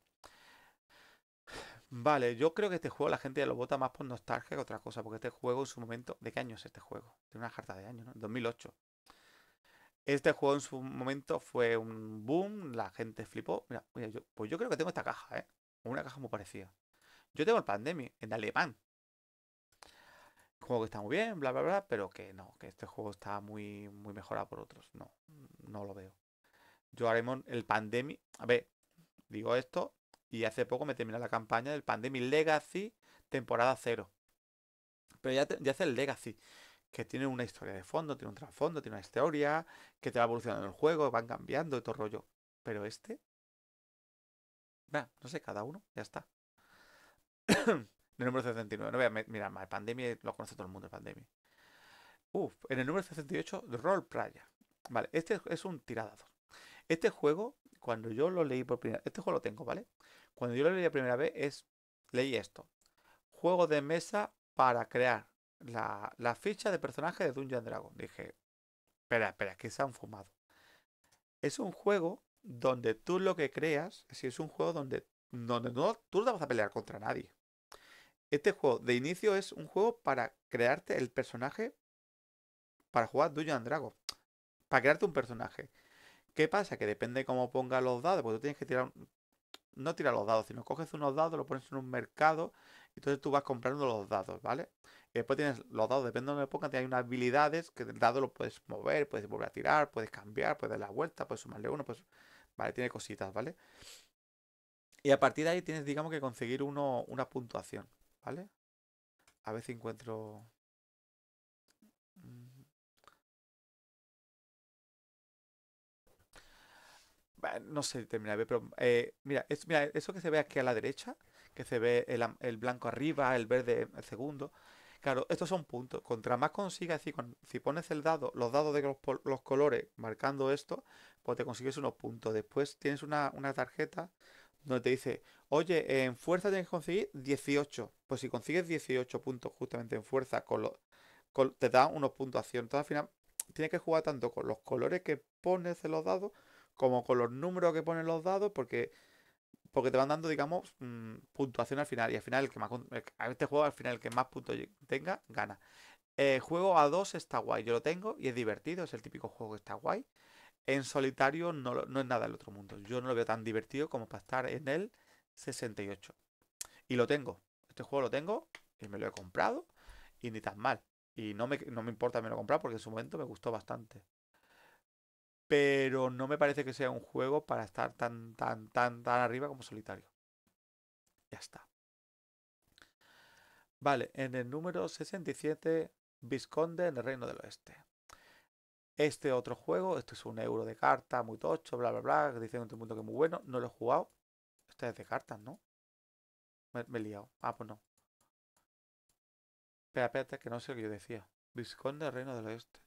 Vale, yo creo que este juego la gente lo vota más por nostalgia que otra cosa, porque este juego en su momento, ¿de qué año es este juego? Tiene una carta de año ¿no? 2008. Este juego en su momento fue un boom, la gente flipó. pues yo creo que tengo esta caja, ¿eh? una caja muy parecida. Yo tengo el Pandemic en alemán. Como que está muy bien, bla, bla, bla, pero que no, que este juego está muy, muy mejorado por otros. No, no lo veo. Yo haremos el Pandemic. A ver, digo esto y hace poco me terminó la campaña del Pandemic Legacy temporada cero. Pero ya, ya hace el Legacy, que tiene una historia de fondo, tiene un trasfondo, tiene una historia, que te va evolucionando el juego, van cambiando y todo rollo. Pero este no sé, cada uno, ya está. en el número 69, no voy mira, Pandemia lo conoce todo el mundo, Pandemia. Uf, en el número 68, Roll Playa. Vale, este es un tiradador. Este juego, cuando yo lo leí por primera vez, este juego lo tengo, ¿vale? Cuando yo lo leí la primera vez, es, leí esto. Juego de mesa para crear la, la ficha de personaje de Dungeon Dragon. Dije, espera, espera, que se han fumado. Es un juego donde tú lo que creas, Si es un juego donde, donde no, tú no vas a pelear contra nadie. Este juego de inicio es un juego para crearte el personaje para jugar Dungeon and Dragon. Para crearte un personaje. ¿Qué pasa? Que depende de cómo pongas los dados, porque tú tienes que tirar. No tirar los dados, sino coges unos dados, Lo pones en un mercado, y entonces tú vas comprando los dados, ¿vale? después tienes los dados, depende de donde pongas, Hay unas habilidades que el dado lo puedes mover, puedes volver a tirar, puedes cambiar, puedes dar la vuelta, puedes sumarle uno, puedes ¿vale? Tiene cositas, ¿vale? Y a partir de ahí tienes, digamos, que conseguir uno, una puntuación, ¿vale? A ver si encuentro... Mm, no sé, terminaré, pero... Eh, mira, mira, eso que se ve aquí a la derecha, que se ve el, el blanco arriba, el verde el segundo, Claro, estos son puntos. Contra más consigas, si, si pones el dado, los dados de los, colores marcando esto, pues te consigues unos puntos. Después tienes una, tarjeta donde te dice, oye, en fuerza tienes que conseguir 18. Pues si consigues 18 puntos justamente en fuerza, con, te da unos puntuación. Entonces al final tienes que jugar tanto con los colores que pones en los dados como con los números que ponen los dados, porque porque te van dando, digamos, mm, puntuación al final. Y al final, el que más, este juego, al final, el que más puntos tenga, gana. Eh, juego a dos está guay, yo lo tengo y es divertido, es el típico juego que está guay. En solitario no, no es nada del otro mundo. Yo no lo veo tan divertido como para estar en el 68. Y lo tengo. Este juego lo tengo y me lo he comprado y ni tan mal. Y no me, no me importa me lo comprar porque en su momento me gustó bastante pero no me parece que sea un juego para estar tan, tan, tan, tan arriba como solitario. Ya está. Vale, en el número 67, Visconde en el Reino del Oeste. Este otro juego, esto es un euro de carta, muy tocho, bla, bla, bla, dicen en todo mundo que es muy bueno, no lo he jugado. Este es de cartas, ¿no? Me, he liado. Ah, pues no. Espera, espérate, que no sé lo que yo decía. Visconde, Reino del Oeste.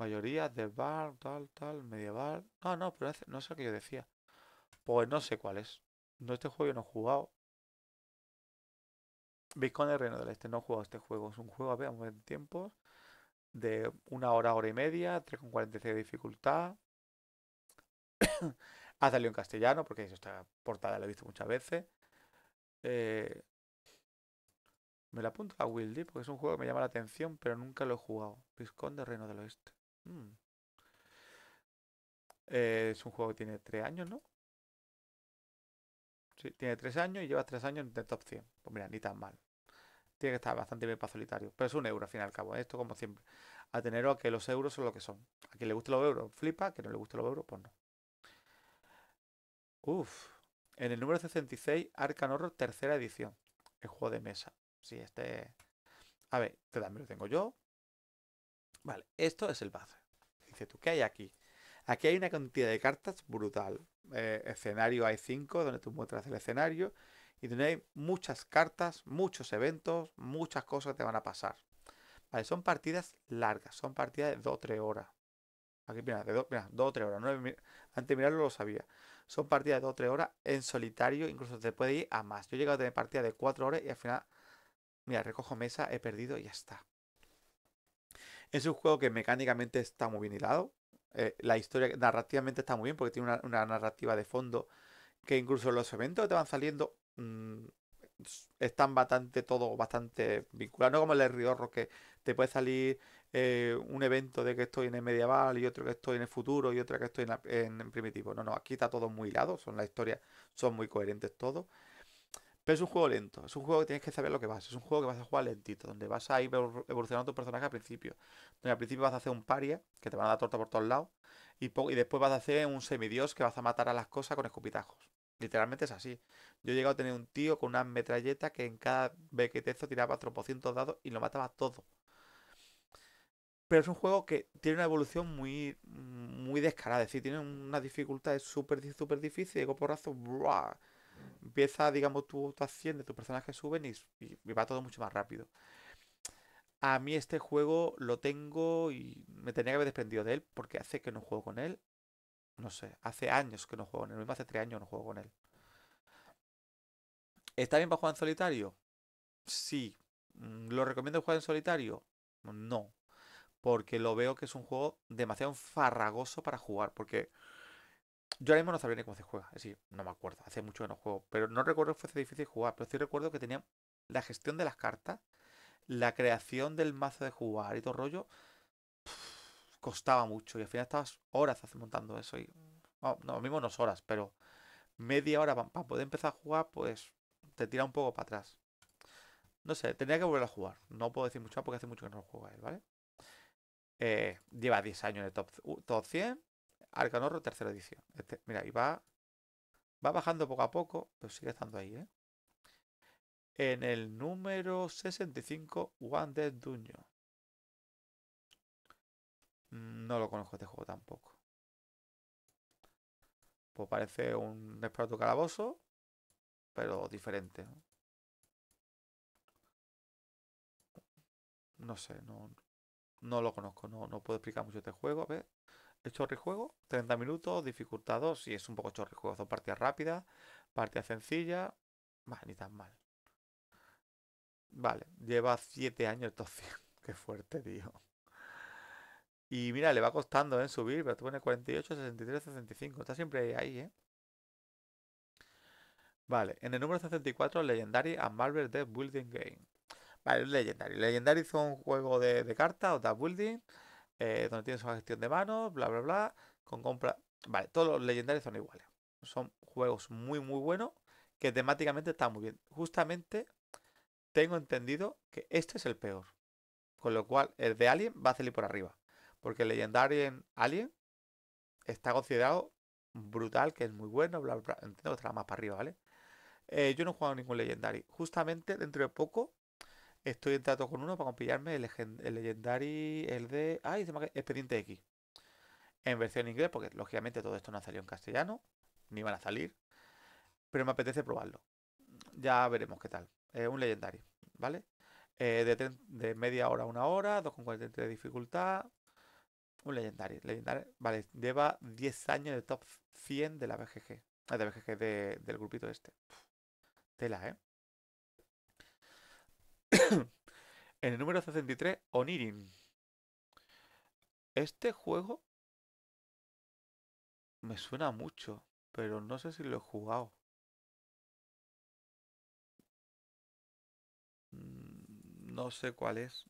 Mayoría de bar, tal, tal, medieval. Ah, no, pero no sé qué yo decía. Pues no sé cuál es. No, este juego yo no he jugado. Vizconde del Reino del Este, no he jugado este juego. Es un juego, veamos en tiempos. De una hora, hora y media, 3,46 de dificultad. ha salido en castellano, porque esta portada la he visto muchas veces. Eh, me la apunto a Wildy porque es un juego que me llama la atención, pero nunca lo he jugado. Viscón Reino del Oeste. Mm. Eh, es un juego que tiene 3 años, ¿no? Sí, tiene 3 años y lleva 3 años en el top 100. Pues mira, ni tan mal. Tiene que estar bastante bien para solitario. Pero es un euro al fin y al cabo. ¿eh? Esto como siempre. A tener a que los euros son lo que son. A quien le gusten los euros, flipa. Que no le gusten los euros, pues no. Uf. En el número 66, Arcan Horror, tercera edición. El juego de mesa. Sí, este. A ver, este también lo tengo yo. Vale, esto es el base tú, ¿qué hay aquí? Aquí hay una cantidad de cartas brutal. Eh, escenario hay 5 donde tú muestras el escenario y donde hay muchas cartas, muchos eventos, muchas cosas que te van a pasar. Vale, son partidas largas, son partidas de 2 o 3 horas. Aquí, mira, de 2 o 3 horas. antes de mirarlo lo sabía. Son partidas de 2 o 3 horas en solitario, incluso te puede ir a más. Yo he llegado a tener partidas de 4 horas y al final, mira, recojo mesa, he perdido y ya está. Es un juego que mecánicamente está muy bien hilado. Eh, la historia narrativamente está muy bien porque tiene una, narrativa de fondo que incluso los eventos que te van saliendo mm, están bastante todo bastante vinculado. No como el Riorro que te puede salir eh, un evento de que estoy en el medieval y otro que estoy en el futuro y otro que estoy en, primitivo. No, no, aquí está todo muy hilado. Son las historias, son muy coherentes todos. Pero es un juego lento, es un juego que tienes que saber lo que vas, es un juego que vas a jugar lentito, donde vas a ir evolucionando tu personaje al principio. Donde al principio vas a hacer un paria, que te van a dar torta por todos lados, y, después vas a hacer un semidios que vas a matar a las cosas con escupitajos. Literalmente es así. Yo he llegado a tener un tío con una metralleta que en cada bequetezo tiraba de dados y lo mataba todo. Pero es un juego que tiene una evolución muy, muy descarada. Es decir, tiene una dificultad súper, difícil. Y de coporazo, ¡buah! empieza, digamos, tu tú asciendes, tus personajes suben y, va todo mucho más rápido. A mí este juego lo tengo y me tenía que haber desprendido de él porque hace que no juego con él. No sé, hace años que no juego con él, mismo hace tres años no juego con él. ¿Está bien para jugar en solitario? Sí. Mm, ¿Lo recomiendo jugar en solitario? No. Porque lo veo que es un juego demasiado farragoso para jugar. Porque yo ahora mismo no sabía ni cómo se juega. Es no me acuerdo. Hace mucho que no juego. Pero no recuerdo que fuese difícil jugar. Pero sí recuerdo que tenía la gestión de las cartas, la creación del mazo de jugar y todo rollo. costaba mucho. Y al final estabas horas montando eso. Y, no, no mismo horas, pero media hora para poder empezar a jugar, pues te tira un poco para atrás. No sé, tenía que volver a jugar. No puedo decir mucho porque hace mucho que no lo juego él, ¿vale? Eh, lleva 10 años en el top 100. Arcanorro, tercera edición. Este, mira, y va, va bajando poco a poco, pero sigue estando ahí, ¿eh? En el número 65, One Dead duño mm, No lo conozco este juego tampoco. Pues parece un experto calaboso. pero diferente. ¿no? no sé, no, no lo conozco, no, no puedo explicar mucho este juego. A ver, es chorrijuego, 30 minutos, dificultad 2, Y es un poco chorrijuego, son partidas rápidas, partidas sencillas, ni tan mal. Vale, lleva 7 años entonces, qué fuerte, tío. Y mira, le va costando en eh, subir, pero tú pones 48, 63, 65, está siempre ahí, ¿eh? Vale, en el número 64, Legendary and Marvel Death Building Game. Vale, Legendary. Legendary es un juego de, de cartas o de building eh, donde tienes una gestión de manos, bla, bla, bla, con compra. Vale, todos los legendarios son iguales. Son juegos muy, muy buenos que temáticamente están muy bien. Justamente tengo entendido que este es el peor. Con lo cual, el de Alien va a salir por arriba. Porque el Legendary Alien está considerado brutal, que es muy bueno, bla, bla, bla. Entiendo que estará más para arriba, ¿vale? Eh, yo no he jugado ningún Legendary. Justamente dentro de poco Estoy en trato con uno para compillarme el, legendario, Legendary, el de... ¡Ay! Se me Expediente X. En versión inglés, porque lógicamente todo esto no ha salido en castellano, ni van a salir. Pero me apetece probarlo. Ya veremos qué tal. Es un Legendary, ¿vale? Eh, de, media hora a una hora, 2,43 de dificultad. Un legendario, legendario. Vale, lleva 10 años de top 100 de la BGG. Eh, de la BGG de, del grupito este. tela, ¿eh? en el número 63, Onirin. Este juego me suena mucho, pero no sé si lo he jugado. Mm, no sé cuál es.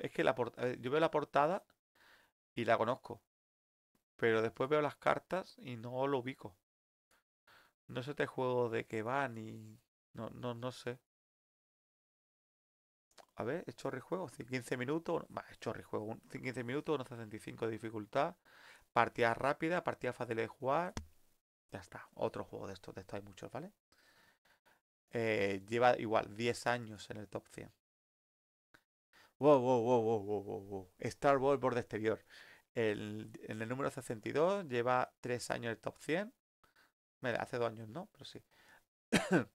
es que la yo veo la portada y la conozco. Pero después veo las cartas y no lo ubico. No sé este juego de qué va ni... No, no, no sé. A ver, es chorri juego, 15 minutos, va, 15 minutos, 1.65 de dificultad, partida rápida, partida fácil de jugar, ya está, otro juego de estos, de estos hay muchos, ¿vale? Eh, lleva igual 10 años en el top 100. Wow, wow, wow, Star Wars Borde Exterior. en el número 62 lleva 3 años en el top 100. hace 2 años no, pero sí.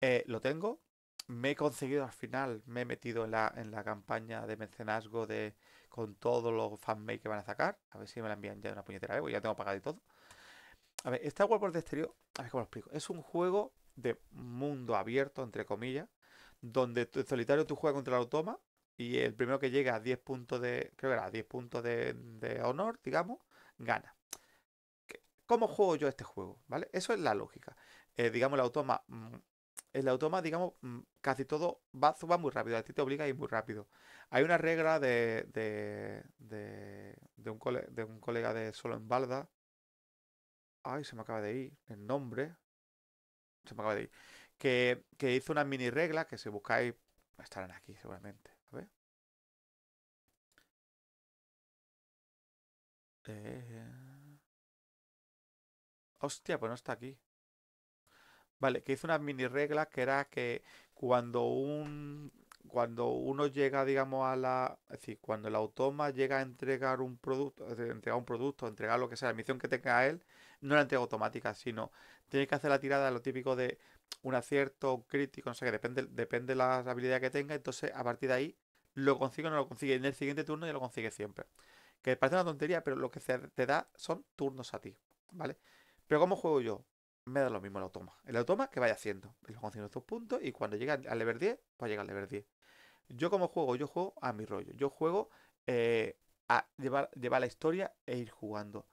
Eh, lo tengo, me he conseguido al final, me he metido en la, en la campaña de mecenazgo de con todos los fanmakes que van a sacar. A ver si me la envían ya de una puñetera vez, porque ya tengo pagado y todo. A ver, este Wars de exterior, a ver cómo lo explico. Es un juego de mundo abierto, entre comillas, donde en solitario tú juegas contra el automa y el primero que llega a 10 puntos de, creo que era 10 puntos de, honor, digamos, gana. ¿Cómo juego yo este juego? ¿Vale? Eso es la lógica. Eh, digamos, el automa mm, el automa, digamos, mm, casi todo va, muy rápido, a ti te obliga a ir muy rápido. Hay una regla de, de, un, colega de solo en balda. Ay, se me acaba de ir el nombre. Se me acaba de ir. Que, que hizo una mini regla que si buscáis estarán aquí seguramente. A ver. Eh, hostia, pues no está aquí. Vale, que hizo una mini regla que era que cuando un cuando uno llega, digamos, a la. Es decir, cuando el automa llega a entregar un producto, entregar un producto, entregar lo que sea, la misión que tenga él, no la entrega automática, sino tiene que hacer la tirada, lo típico de un acierto, crítico, no sé qué, depende, depende la habilidad que tenga, entonces a partir de ahí lo consigue o no lo consigue. En el siguiente turno ya lo consigue siempre. Que parece una tontería, pero lo que te da son turnos a ti, ¿vale? Pero ¿cómo juego yo? me da lo mismo el automa. El automa que vaya haciendo. estos puntos y cuando llegue al level 10, pues llega al level 10. Yo como juego, yo juego a mi rollo. Yo juego eh, a llevar, llevar la historia e ir jugando.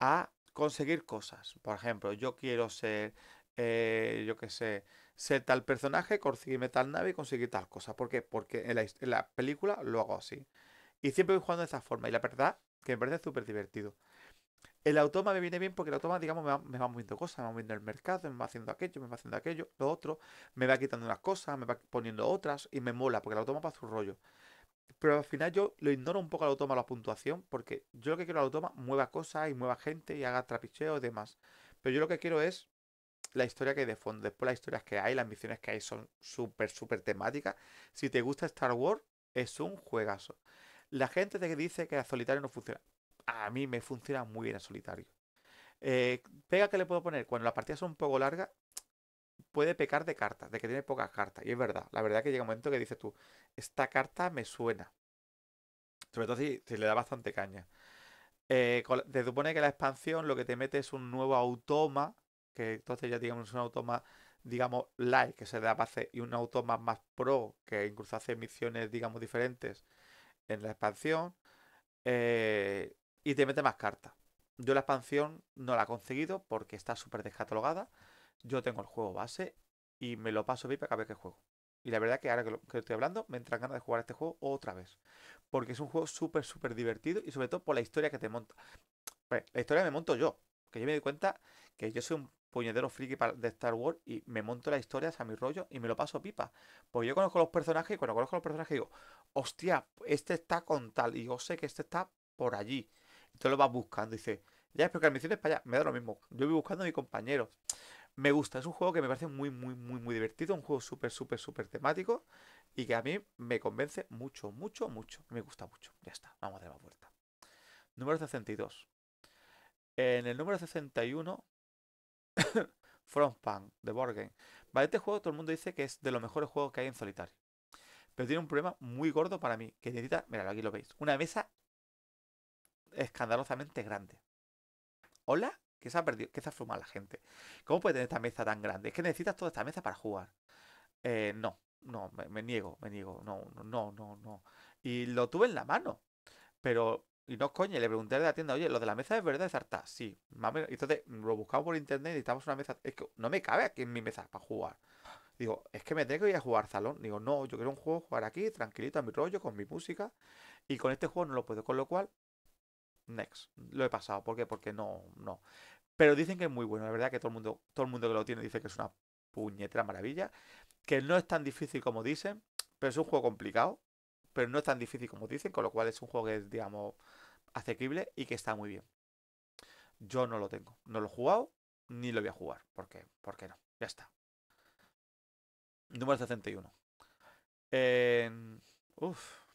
A conseguir cosas. Por ejemplo, yo quiero ser, eh, yo qué sé, ser tal personaje, conseguirme tal nave y conseguir tal cosa. ¿Por qué? Porque en la, en la película lo hago así. Y siempre voy jugando de esa forma. Y la verdad que me parece súper divertido. El automa me viene bien porque el automa, digamos, me va, moviendo cosas, me va moviendo el mercado, me va haciendo aquello, me va haciendo aquello, lo otro, me va quitando unas cosas, me va poniendo otras y me mola porque el automa pasa un rollo. Pero al final yo lo ignoro un poco al automa la puntuación porque yo lo que quiero el automa mueva cosas y mueva gente y haga trapicheo y demás. Pero yo lo que quiero es la historia que hay de fondo. Después las historias que hay, las misiones que hay son súper, súper temáticas. Si te gusta Star Wars, es un juegazo. La gente te dice que a solitario no funciona a mí me funciona muy bien en solitario. Eh, pega que le puedo poner, cuando las partidas son un poco largas, puede pecar de cartas, de que tiene pocas cartas. Y es verdad, la verdad que llega un momento que dices tú, esta carta me suena. Sobre todo si, si le da bastante caña. te eh, supone que la expansión lo que te mete es un nuevo automa, que entonces ya digamos un automa, digamos, light, que se da base, y un automa más pro, que incluso hace misiones, digamos, diferentes en la expansión. Eh, y te mete más cartas. Yo la expansión no la he conseguido porque está súper descatalogada. Yo tengo el juego base y me lo paso pipa cada vez que juego. Y la verdad que ahora que, estoy hablando, me entra ganas de jugar este juego otra vez. Porque es un juego súper, súper divertido y sobre todo por la historia que te monta. Pues, la historia me monto yo. Que yo me doy cuenta que yo soy un puñetero friki de Star Wars y me monto las historias a mi rollo y me lo paso pipa. Porque yo conozco los personajes y cuando conozco los personajes digo, hostia, este está con tal y yo sé que este está por allí. Entonces lo vas buscando y ya, espero que la misión para allá. Me da lo mismo. Yo voy buscando a mi compañero. Me gusta, es un juego que me parece muy, muy, muy, muy divertido. Un juego súper, súper, súper temático. Y que a mí me convence mucho, mucho, mucho. Me gusta mucho. Ya está, vamos a dar la vuelta. Número 62. En el número 61, Frostpunk, de Borgen Vale, este juego todo el mundo dice que es de los mejores juegos que hay en solitario. Pero tiene un problema muy gordo para mí, que necesita, mira, aquí lo veis, una mesa escandalosamente grande. ¿Hola? ¿Qué se ha perdido? ¿Qué se ha fumado la gente? ¿Cómo puede tener esta mesa tan grande? Es que necesitas toda esta mesa para jugar. Eh, no, no, me, niego, me niego. No, no, no, no. Y lo tuve en la mano. Pero, y no coño, le pregunté a la tienda, oye, ¿lo de la mesa es verdad es harta? Sí. Mami, entonces lo buscamos por internet y necesitamos una mesa. Es que no me cabe aquí en mi mesa para jugar. Digo, es que me tengo que ir a jugar salón. Digo, no, yo quiero un juego jugar aquí, tranquilito, a mi rollo, con mi música. Y con este juego no lo puedo. Con lo cual, Next. Lo he pasado. ¿Por qué? Porque no, no. Pero dicen que es muy bueno. La verdad que todo el mundo, todo el mundo que lo tiene dice que es una puñetera maravilla. Que no es tan difícil como dicen. Pero es un juego complicado. Pero no es tan difícil como dicen. Con lo cual es un juego que es, digamos, asequible y que está muy bien. Yo no lo tengo. No lo he jugado. Ni lo voy a jugar. ¿Por qué? ¿Por qué no? Ya está. Número 61. Eh, uf.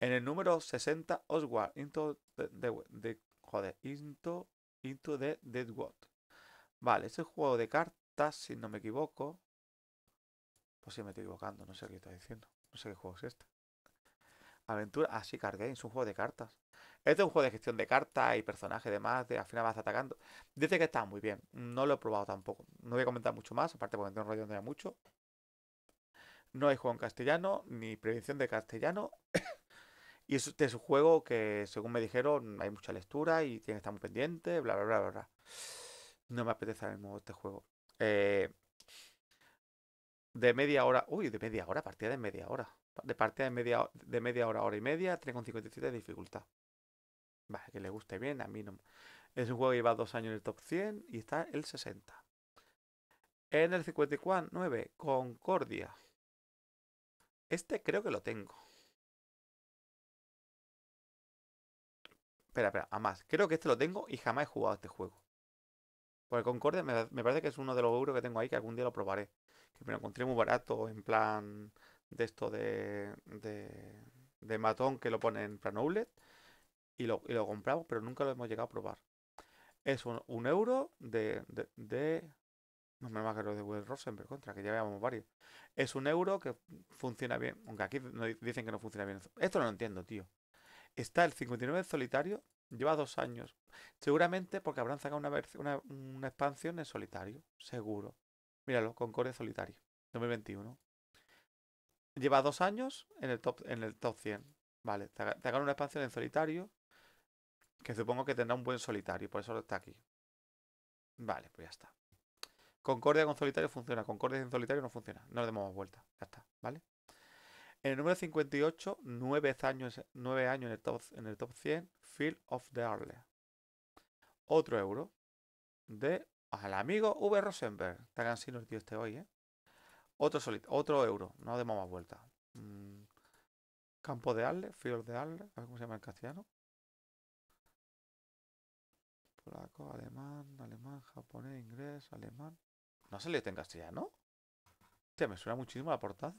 En el número 60, Oswald Into the, joder, Into, Into Dead World. Vale, este juego de cartas, si no me equivoco. Pues si me estoy equivocando, no sé qué está diciendo. No sé qué juego es este. Aventura, ah, sí, Card es un juego de cartas. Este es un juego de gestión de cartas y personajes y demás, de, al final vas atacando. Dice que está muy bien, no lo he probado tampoco. No voy a comentar mucho más, aparte porque no rollo donde hay mucho. No hay juego en castellano, ni prevención de castellano. Y es, es un juego que, según me dijeron, hay mucha lectura y tiene que estar muy pendiente, bla, bla, bla, bla. No me apetece ahora mismo este juego. Eh, de media hora, uy, de media hora, partida de media hora. De partida de media, de media hora, hora y media, 3,57 de dificultad. Vale, que le guste bien, a mí no. Es un juego que lleva dos años en el top 100 y está el 60. En el 54, 9, Concordia. Este creo que lo tengo. Espera, espera, a más. Creo que este lo tengo y jamás he jugado este juego. Por el Concorde me, parece que es uno de los euros que tengo ahí que algún día lo probaré. Que me lo encontré muy barato en plan de esto de, de, matón que lo pone en plan outlet. Y lo, lo, compramos, pero nunca lo hemos llegado a probar. Es un, euro de, de, me no me lo de Will Rosenberg contra, que ya veíamos varios. Es un euro que funciona bien. Aunque aquí dicen que no funciona bien. Esto no lo entiendo, tío. Está el 59 en solitario, lleva dos años. Seguramente porque habrán sacado una, expansión en solitario, seguro. Míralo, Concordia solitario, 2021. Lleva dos años en el top, en el top 100. Vale, te hagan una expansión en solitario, que supongo que tendrá un buen solitario, por eso está aquí. Vale, pues ya está. Concordia con solitario funciona, Concordia sin solitario no funciona. No le demos vuelta, ya está, ¿vale? En el número 58, nueve años, años en, el top, en el top 100, Field of the Arle. Otro euro de al amigo V. Rosenberg. Está cansino el tío este hoy, ¿eh? Otro, otro euro, no demos más vuelta mm. Campo de Arle, Field of the Arle, a ver cómo se llama en castellano. Polaco, alemán, alemán, japonés, inglés, alemán. ¿No se leído en castellano? Hostia, me suena muchísimo la portada.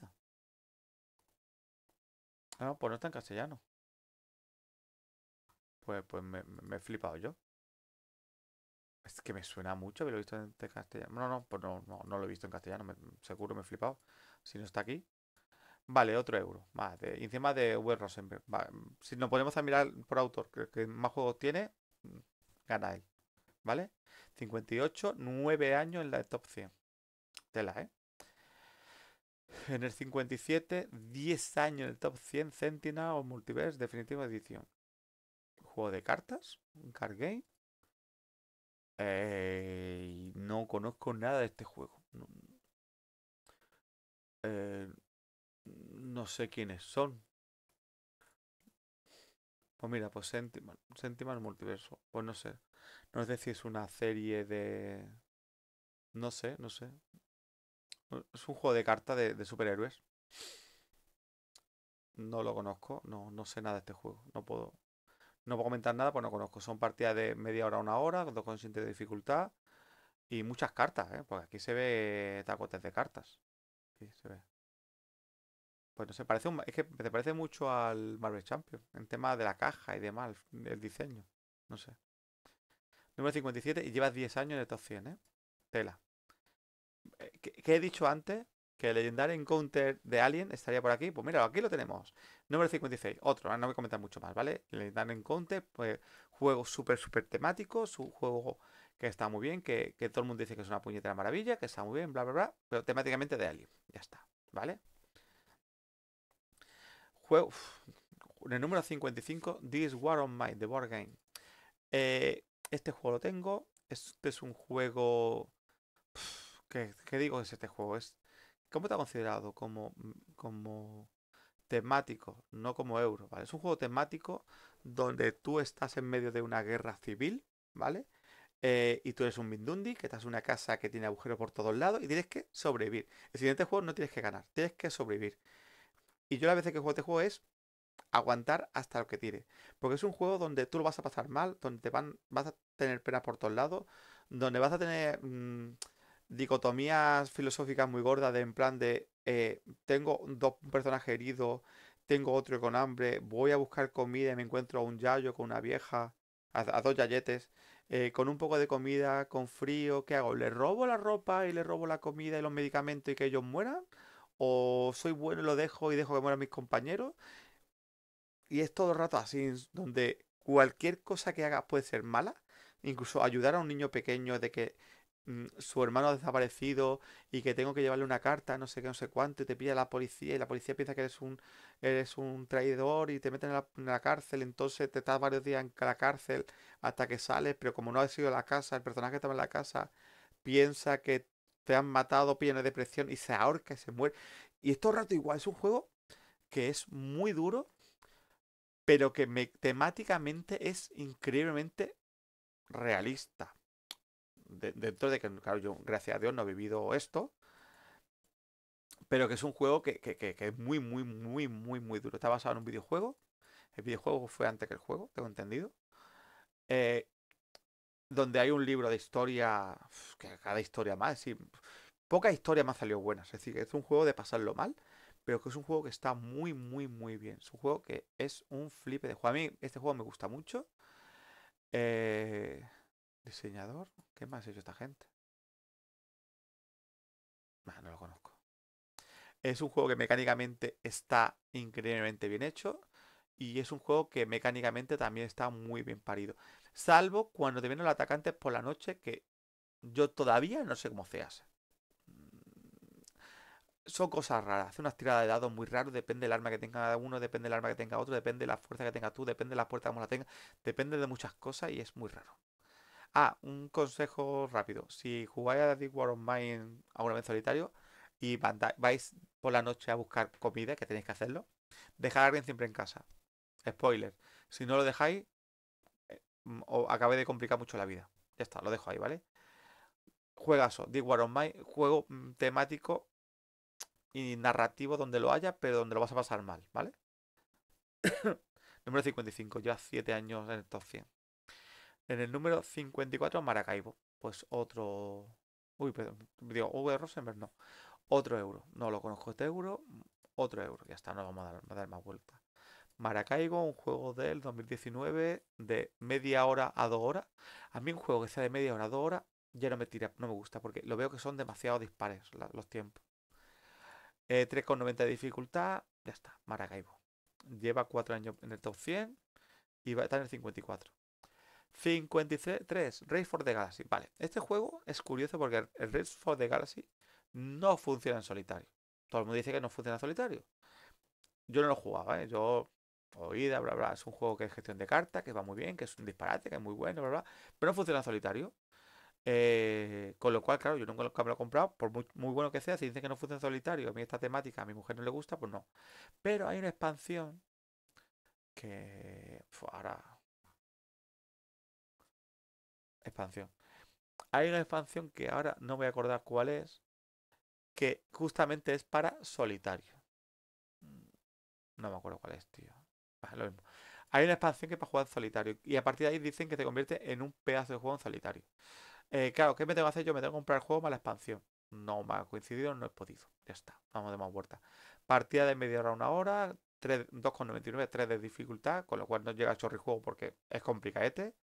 Ah, pues no está en castellano. Pues, pues me, he flipado yo. Es que me suena mucho lo he visto en castellano. No, no, pues no, lo he visto en castellano. seguro me he flipado. Si no está aquí. Vale, otro euro. Más de, encima de Web Rosenberg. Si nos ponemos a mirar por autor, que, que más juegos tiene, gana él. ¿Vale? 58, 9 años en la top 100. Tela, ¿eh? En el 57, 10 años en el top 100 Sentinel o Multiverse Definitiva Edición. Juego de cartas, un card game. Eh, no conozco nada de este juego. No, eh, no sé quiénes son. Pues mira, pues Sentinel Sentiman Multiverso. Pues no sé. No sé si es una serie de. No sé, no sé. Es un juego de cartas de, superhéroes. No lo conozco, no, no sé nada de este juego. No puedo, no puedo comentar nada, pues no conozco. Son partidas de media hora a una hora, con dos conscientes de dificultad. Y muchas cartas, ¿eh? Porque aquí se ve tacotes de cartas. Pues no sé, parece un, es que te parece mucho al Marvel Champions. En tema de la caja y demás, el, el diseño. No sé. Número 57 y llevas 10 años en estos 100, ¿eh? Tela. Eh, ¿Qué he dicho antes, que el Legendary Encounter de Alien estaría por aquí. Pues mira, aquí lo tenemos. Número 56, otro, no voy a comentar mucho más, ¿vale? El Legendary Encounter, pues juego súper, súper temático, un juego que está muy bien, que, todo el mundo dice que es una puñetera maravilla, que está muy bien, bla, bla, bla, pero temáticamente de Alien, ya está, ¿vale? Juego, el número 55, This War on My, The War Game. Eh, este juego lo tengo, este es un juego... ¿Qué, digo es este juego? Es, ¿Cómo ha considerado? Como, mm, como temático, no como euro, ¿vale? Es un juego temático donde tú estás en medio de una guerra civil, ¿vale? Eh, y tú eres un Mindundi, que estás en una casa que tiene agujeros por todos lados y tienes que sobrevivir. El siguiente juego no tienes que ganar, tienes que sobrevivir. Y yo la vez que juego este juego es aguantar hasta lo que tire. Porque es un juego donde tú lo vas a pasar mal, donde te van, vas a tener pena por todos lados, donde vas a tener... Mm, dicotomías filosóficas muy gordas de en plan de eh, tengo dos personajes heridos, tengo otro con hambre, voy a buscar comida y me encuentro a un yayo con una vieja, a, dos yayetes, eh, con un poco de comida, con frío, ¿qué hago? ¿Le robo la ropa y le robo la comida y los medicamentos y que ellos mueran? ¿O soy bueno y lo dejo y dejo que mueran mis compañeros? Y es todo el rato así, donde cualquier cosa que hagas puede ser mala, incluso ayudar a un niño pequeño de que Mm, su hermano ha desaparecido y que tengo que llevarle una carta, no sé qué, no sé cuánto, y te pilla la policía y la policía piensa que eres un, eres un traidor y te meten en la, cárcel, entonces te estás varios días en la cárcel hasta que sales, pero como no has ido a la casa, el personaje que estaba en la casa piensa que te han matado, pilla una depresión y se ahorca y se muere. Y esto rato igual, es un juego que es muy duro, pero que temáticamente es increíblemente realista dentro de que, claro, yo gracias a Dios no he vivido esto, pero que es un juego que, es muy, muy, muy, muy, muy duro. Está basado en un videojuego. El videojuego fue antes que el juego, tengo entendido. Eh, donde hay un libro de historia, que cada historia más, y poca historia más salió buena. Es decir, que es un juego de pasarlo mal, pero que es un juego que está muy, muy, muy bien. Es un juego que es un flipe de juego. A mí este juego me gusta mucho. Eh, Diseñador. ¿Qué más ha hecho esta gente? Ah, no lo conozco. Es un juego que mecánicamente está increíblemente bien hecho. Y es un juego que mecánicamente también está muy bien parido. Salvo cuando te vienen los atacantes por la noche, que yo todavía no sé cómo se mm, Son cosas raras. Hace unas tiradas de dados muy raras. Depende del arma que tenga uno, depende del arma que tenga otro, depende de la fuerza que tenga tú, depende de la puerta como la tenga. Depende de muchas cosas y es muy raro. Ah, un consejo rápido. Si jugáis a The War of Mine una vez solitario y vais por la noche a buscar comida, que tenéis que hacerlo, dejad a alguien siempre en casa. Spoiler. Si no lo dejáis, eh, mm, os acabé de complicar mucho la vida. Ya está, lo dejo ahí, ¿vale? Juegaso, The War of Mine, juego mm, temático y narrativo donde lo haya, pero donde lo vas a pasar mal, ¿vale? Número 55, hace 7 años en el top 100. En el número 54, Maracaibo. Pues otro. Uy, perdón. Digo, V. Rosenberg, no. Otro euro. No lo conozco este euro. Mm, otro euro. Ya está, no vamos a dar, más vuelta. Maracaibo, un juego del 2019 de media hora a dos horas. A mí un juego que sea de media hora a dos horas ya no me tira, no me gusta, porque lo veo que son demasiado dispares los tiempos. 3,90 eh, de dificultad, ya está, Maracaibo. Lleva cuatro años en el top 100 y va a estar en el 54. 53, Race for the Galaxy. Vale, este juego es curioso porque el Race for the Galaxy no funciona en solitario. Todo el mundo dice que no funciona en solitario. Yo no lo jugaba, ¿eh? Yo, oída, bla, bla. Es un juego que es gestión de cartas, que va muy bien, que es un disparate, que es muy bueno, bla, bla. Pero no funciona en solitario. Eh, con lo cual, claro, yo nunca me lo he comprado, por muy, bueno que sea, si dicen que no funciona en solitario, a mí esta temática a mi mujer no le gusta, pues no. Pero hay una expansión que ahora expansión. Hay una expansión que ahora no voy a acordar cuál es, que justamente es para solitario. Mm, no me acuerdo cuál es, tío. Hay una expansión que para jugar solitario. Y a partir de ahí dicen que te convierte en un pedazo de juego en solitario. Eh, claro, ¿qué me tengo que hacer? Yo me tengo que comprar el juego más la expansión. No me ha coincidido, no he podido. Ya está, vamos de más vuelta. Partida de media hora a una hora, 2,99, 3 de dificultad, con lo cual no llega a chorri juego porque es complicadete.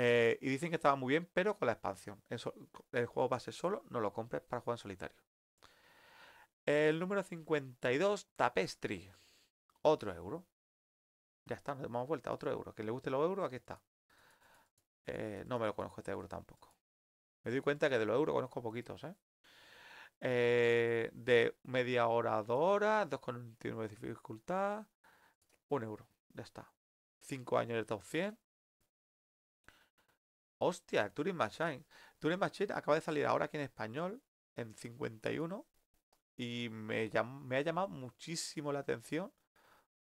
Eh, y dicen que estaba muy bien, pero con la expansión. Eso, el juego base solo, no lo compres para jugar en solitario. El número 52, Tapestry. Otro euro. Ya está, nos damos vuelta, otro euro. Que le guste los euros, aquí está. Eh, no me lo conozco este euro tampoco. Me doy cuenta que de los euros conozco poquitos, ¿eh? de media hora a dos horas, 2,99 de dificultad, un euro, ya está. Cinco años de top 100, Hostia, Turing Machine. Turing Machine acaba de salir ahora aquí en español, en 51, y me, ha llamado muchísimo la atención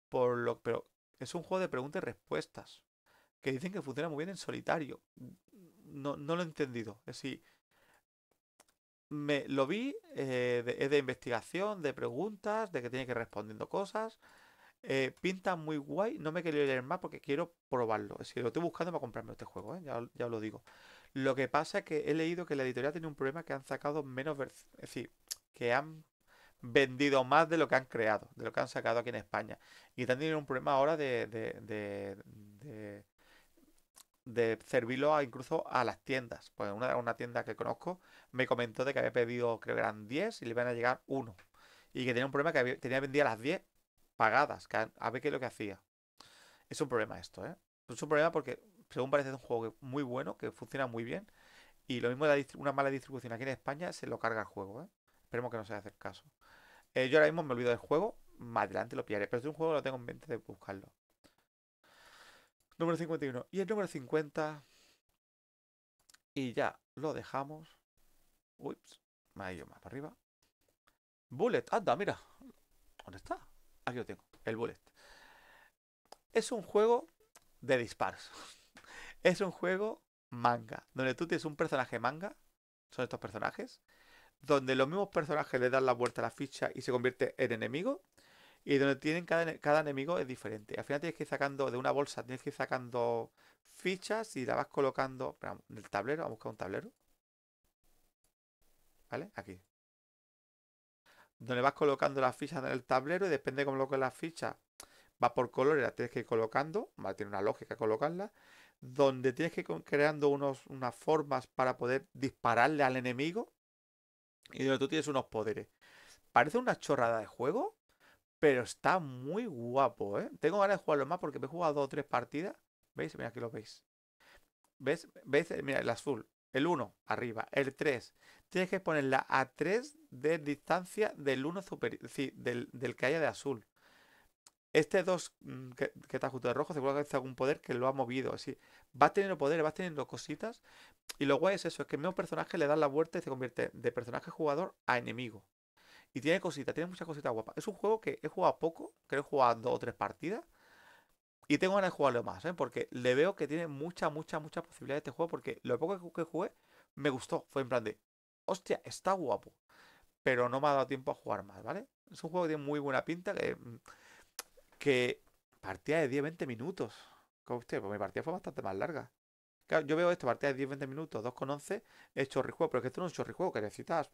por lo... Pero es un juego de preguntas y respuestas, que dicen que funciona muy bien en solitario. No, lo he entendido. Es decir, me, lo vi eh, es de, de investigación, de preguntas, de que tiene que ir respondiendo cosas eh, pinta muy guay. No me quería leer más porque quiero probarlo. Es lo estoy buscando para comprarme este juego, ¿eh? ya, os lo digo. Lo que pasa es que he leído que la editorial tiene un problema que han sacado menos Es decir, que han vendido más de lo que han creado, de lo que han sacado aquí en España. Y también teniendo un problema ahora de, de, servirlo incluso a las tiendas. Pues una, una tienda que conozco me comentó de que había pedido, creo que eran 10 y le iban a llegar uno. Y que tenía un problema que tenía vendida las 10 pagadas. a, ver qué es lo que hacía. Es un problema esto, ¿eh? Es un problema porque, según parece, es un juego muy bueno, que funciona muy bien. Y lo mismo una mala distribución aquí en España se lo carga el juego, ¿eh? Esperemos que no se haga caso. Eh, yo ahora mismo me olvido del juego, más adelante lo pillaré, pero es un juego lo tengo en mente de buscarlo. Número 51. Y el número 50. Y ya lo dejamos. Ups, me ha ido más para arriba. Bullet, anda, mira. ¿Dónde está? Aquí lo tengo, el bullet. Es un juego de disparos. es un juego manga, donde tú tienes un personaje manga, son estos personajes, donde los mismos personajes le dan la vuelta a la ficha y se convierte en enemigo, y donde tienen cada, enemigo es diferente. al final tienes que ir sacando de una bolsa, tienes que ir sacando fichas y la vas colocando en el tablero, vamos a buscar un tablero. ¿Vale? Aquí donde vas colocando las fichas en el tablero y depende de cómo que la ficha va por colores, la tienes que ir colocando, va, tiene una lógica colocarla donde tienes que ir creando unos, unas formas para poder dispararle al enemigo y donde tú tienes unos poderes. Parece una chorrada de juego, pero está muy guapo, ¿eh? Tengo ganas de jugarlo más porque me he jugado dos o tres partidas. ¿Veis? Mira, aquí lo veis. ¿Ves? ¿Veis? Mira, el azul. El 1, arriba. El 3, tienes que ponerla a 3 de distancia del 1 superior, sí, del, del, que haya de azul. Este 2 mm, que, está justo de rojo, seguro que hace algún poder que lo ha movido. Así. Vas teniendo poderes, vas teniendo cositas. Y lo guay es eso, es que el mismo personaje le da la vuelta y se convierte de personaje jugador a enemigo. Y tiene cositas, tiene muchas cositas guapas. Es un juego que he jugado poco, creo que he jugado dos o tres partidas. Y tengo ganas de jugarlo más, ¿eh? porque le veo que tiene mucha, mucha, mucha posibilidad de este juego. Porque lo poco que jugué me gustó. Fue en plan de, hostia, está guapo. Pero no me ha dado tiempo a jugar más, ¿vale? Es un juego que tiene muy buena pinta, que, mm, partía de 10-20 minutos. usted? pues mi partida fue bastante más larga. yo veo esto, partida de 10-20 minutos, 2 con 11, es chorrijuego. pero es que esto no es un chorrijuego, que necesitas,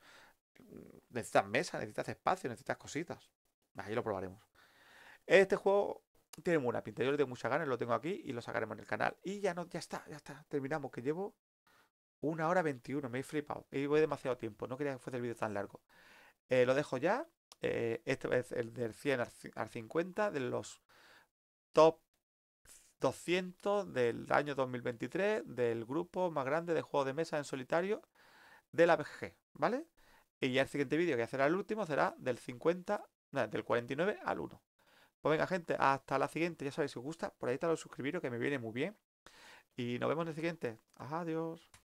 mm, necesitas mesa, necesitas espacio, necesitas cositas. Ahí lo probaremos. Este juego tiene buena pinta, yo le tengo muchas ganas, lo tengo aquí y lo sacaremos en el canal. Y ya no, ya está, ya está, terminamos, que llevo una hora 21, me he flipado. Y voy demasiado tiempo, no quería que fuese el vídeo tan largo. Eh, lo dejo ya. Eh, este es el del 100 al 50 de los top 200 del año 2023 del grupo más grande de juegos de mesa en solitario de la BG. ¿vale? Y ya el siguiente vídeo, que será el último, será del 50, no, del 49 al 1. Pues venga, gente, hasta la siguiente. Ya sabéis, si os gusta, por ahí está lo suscribiros, que me viene muy bien. Y nos vemos en el siguiente. Adiós.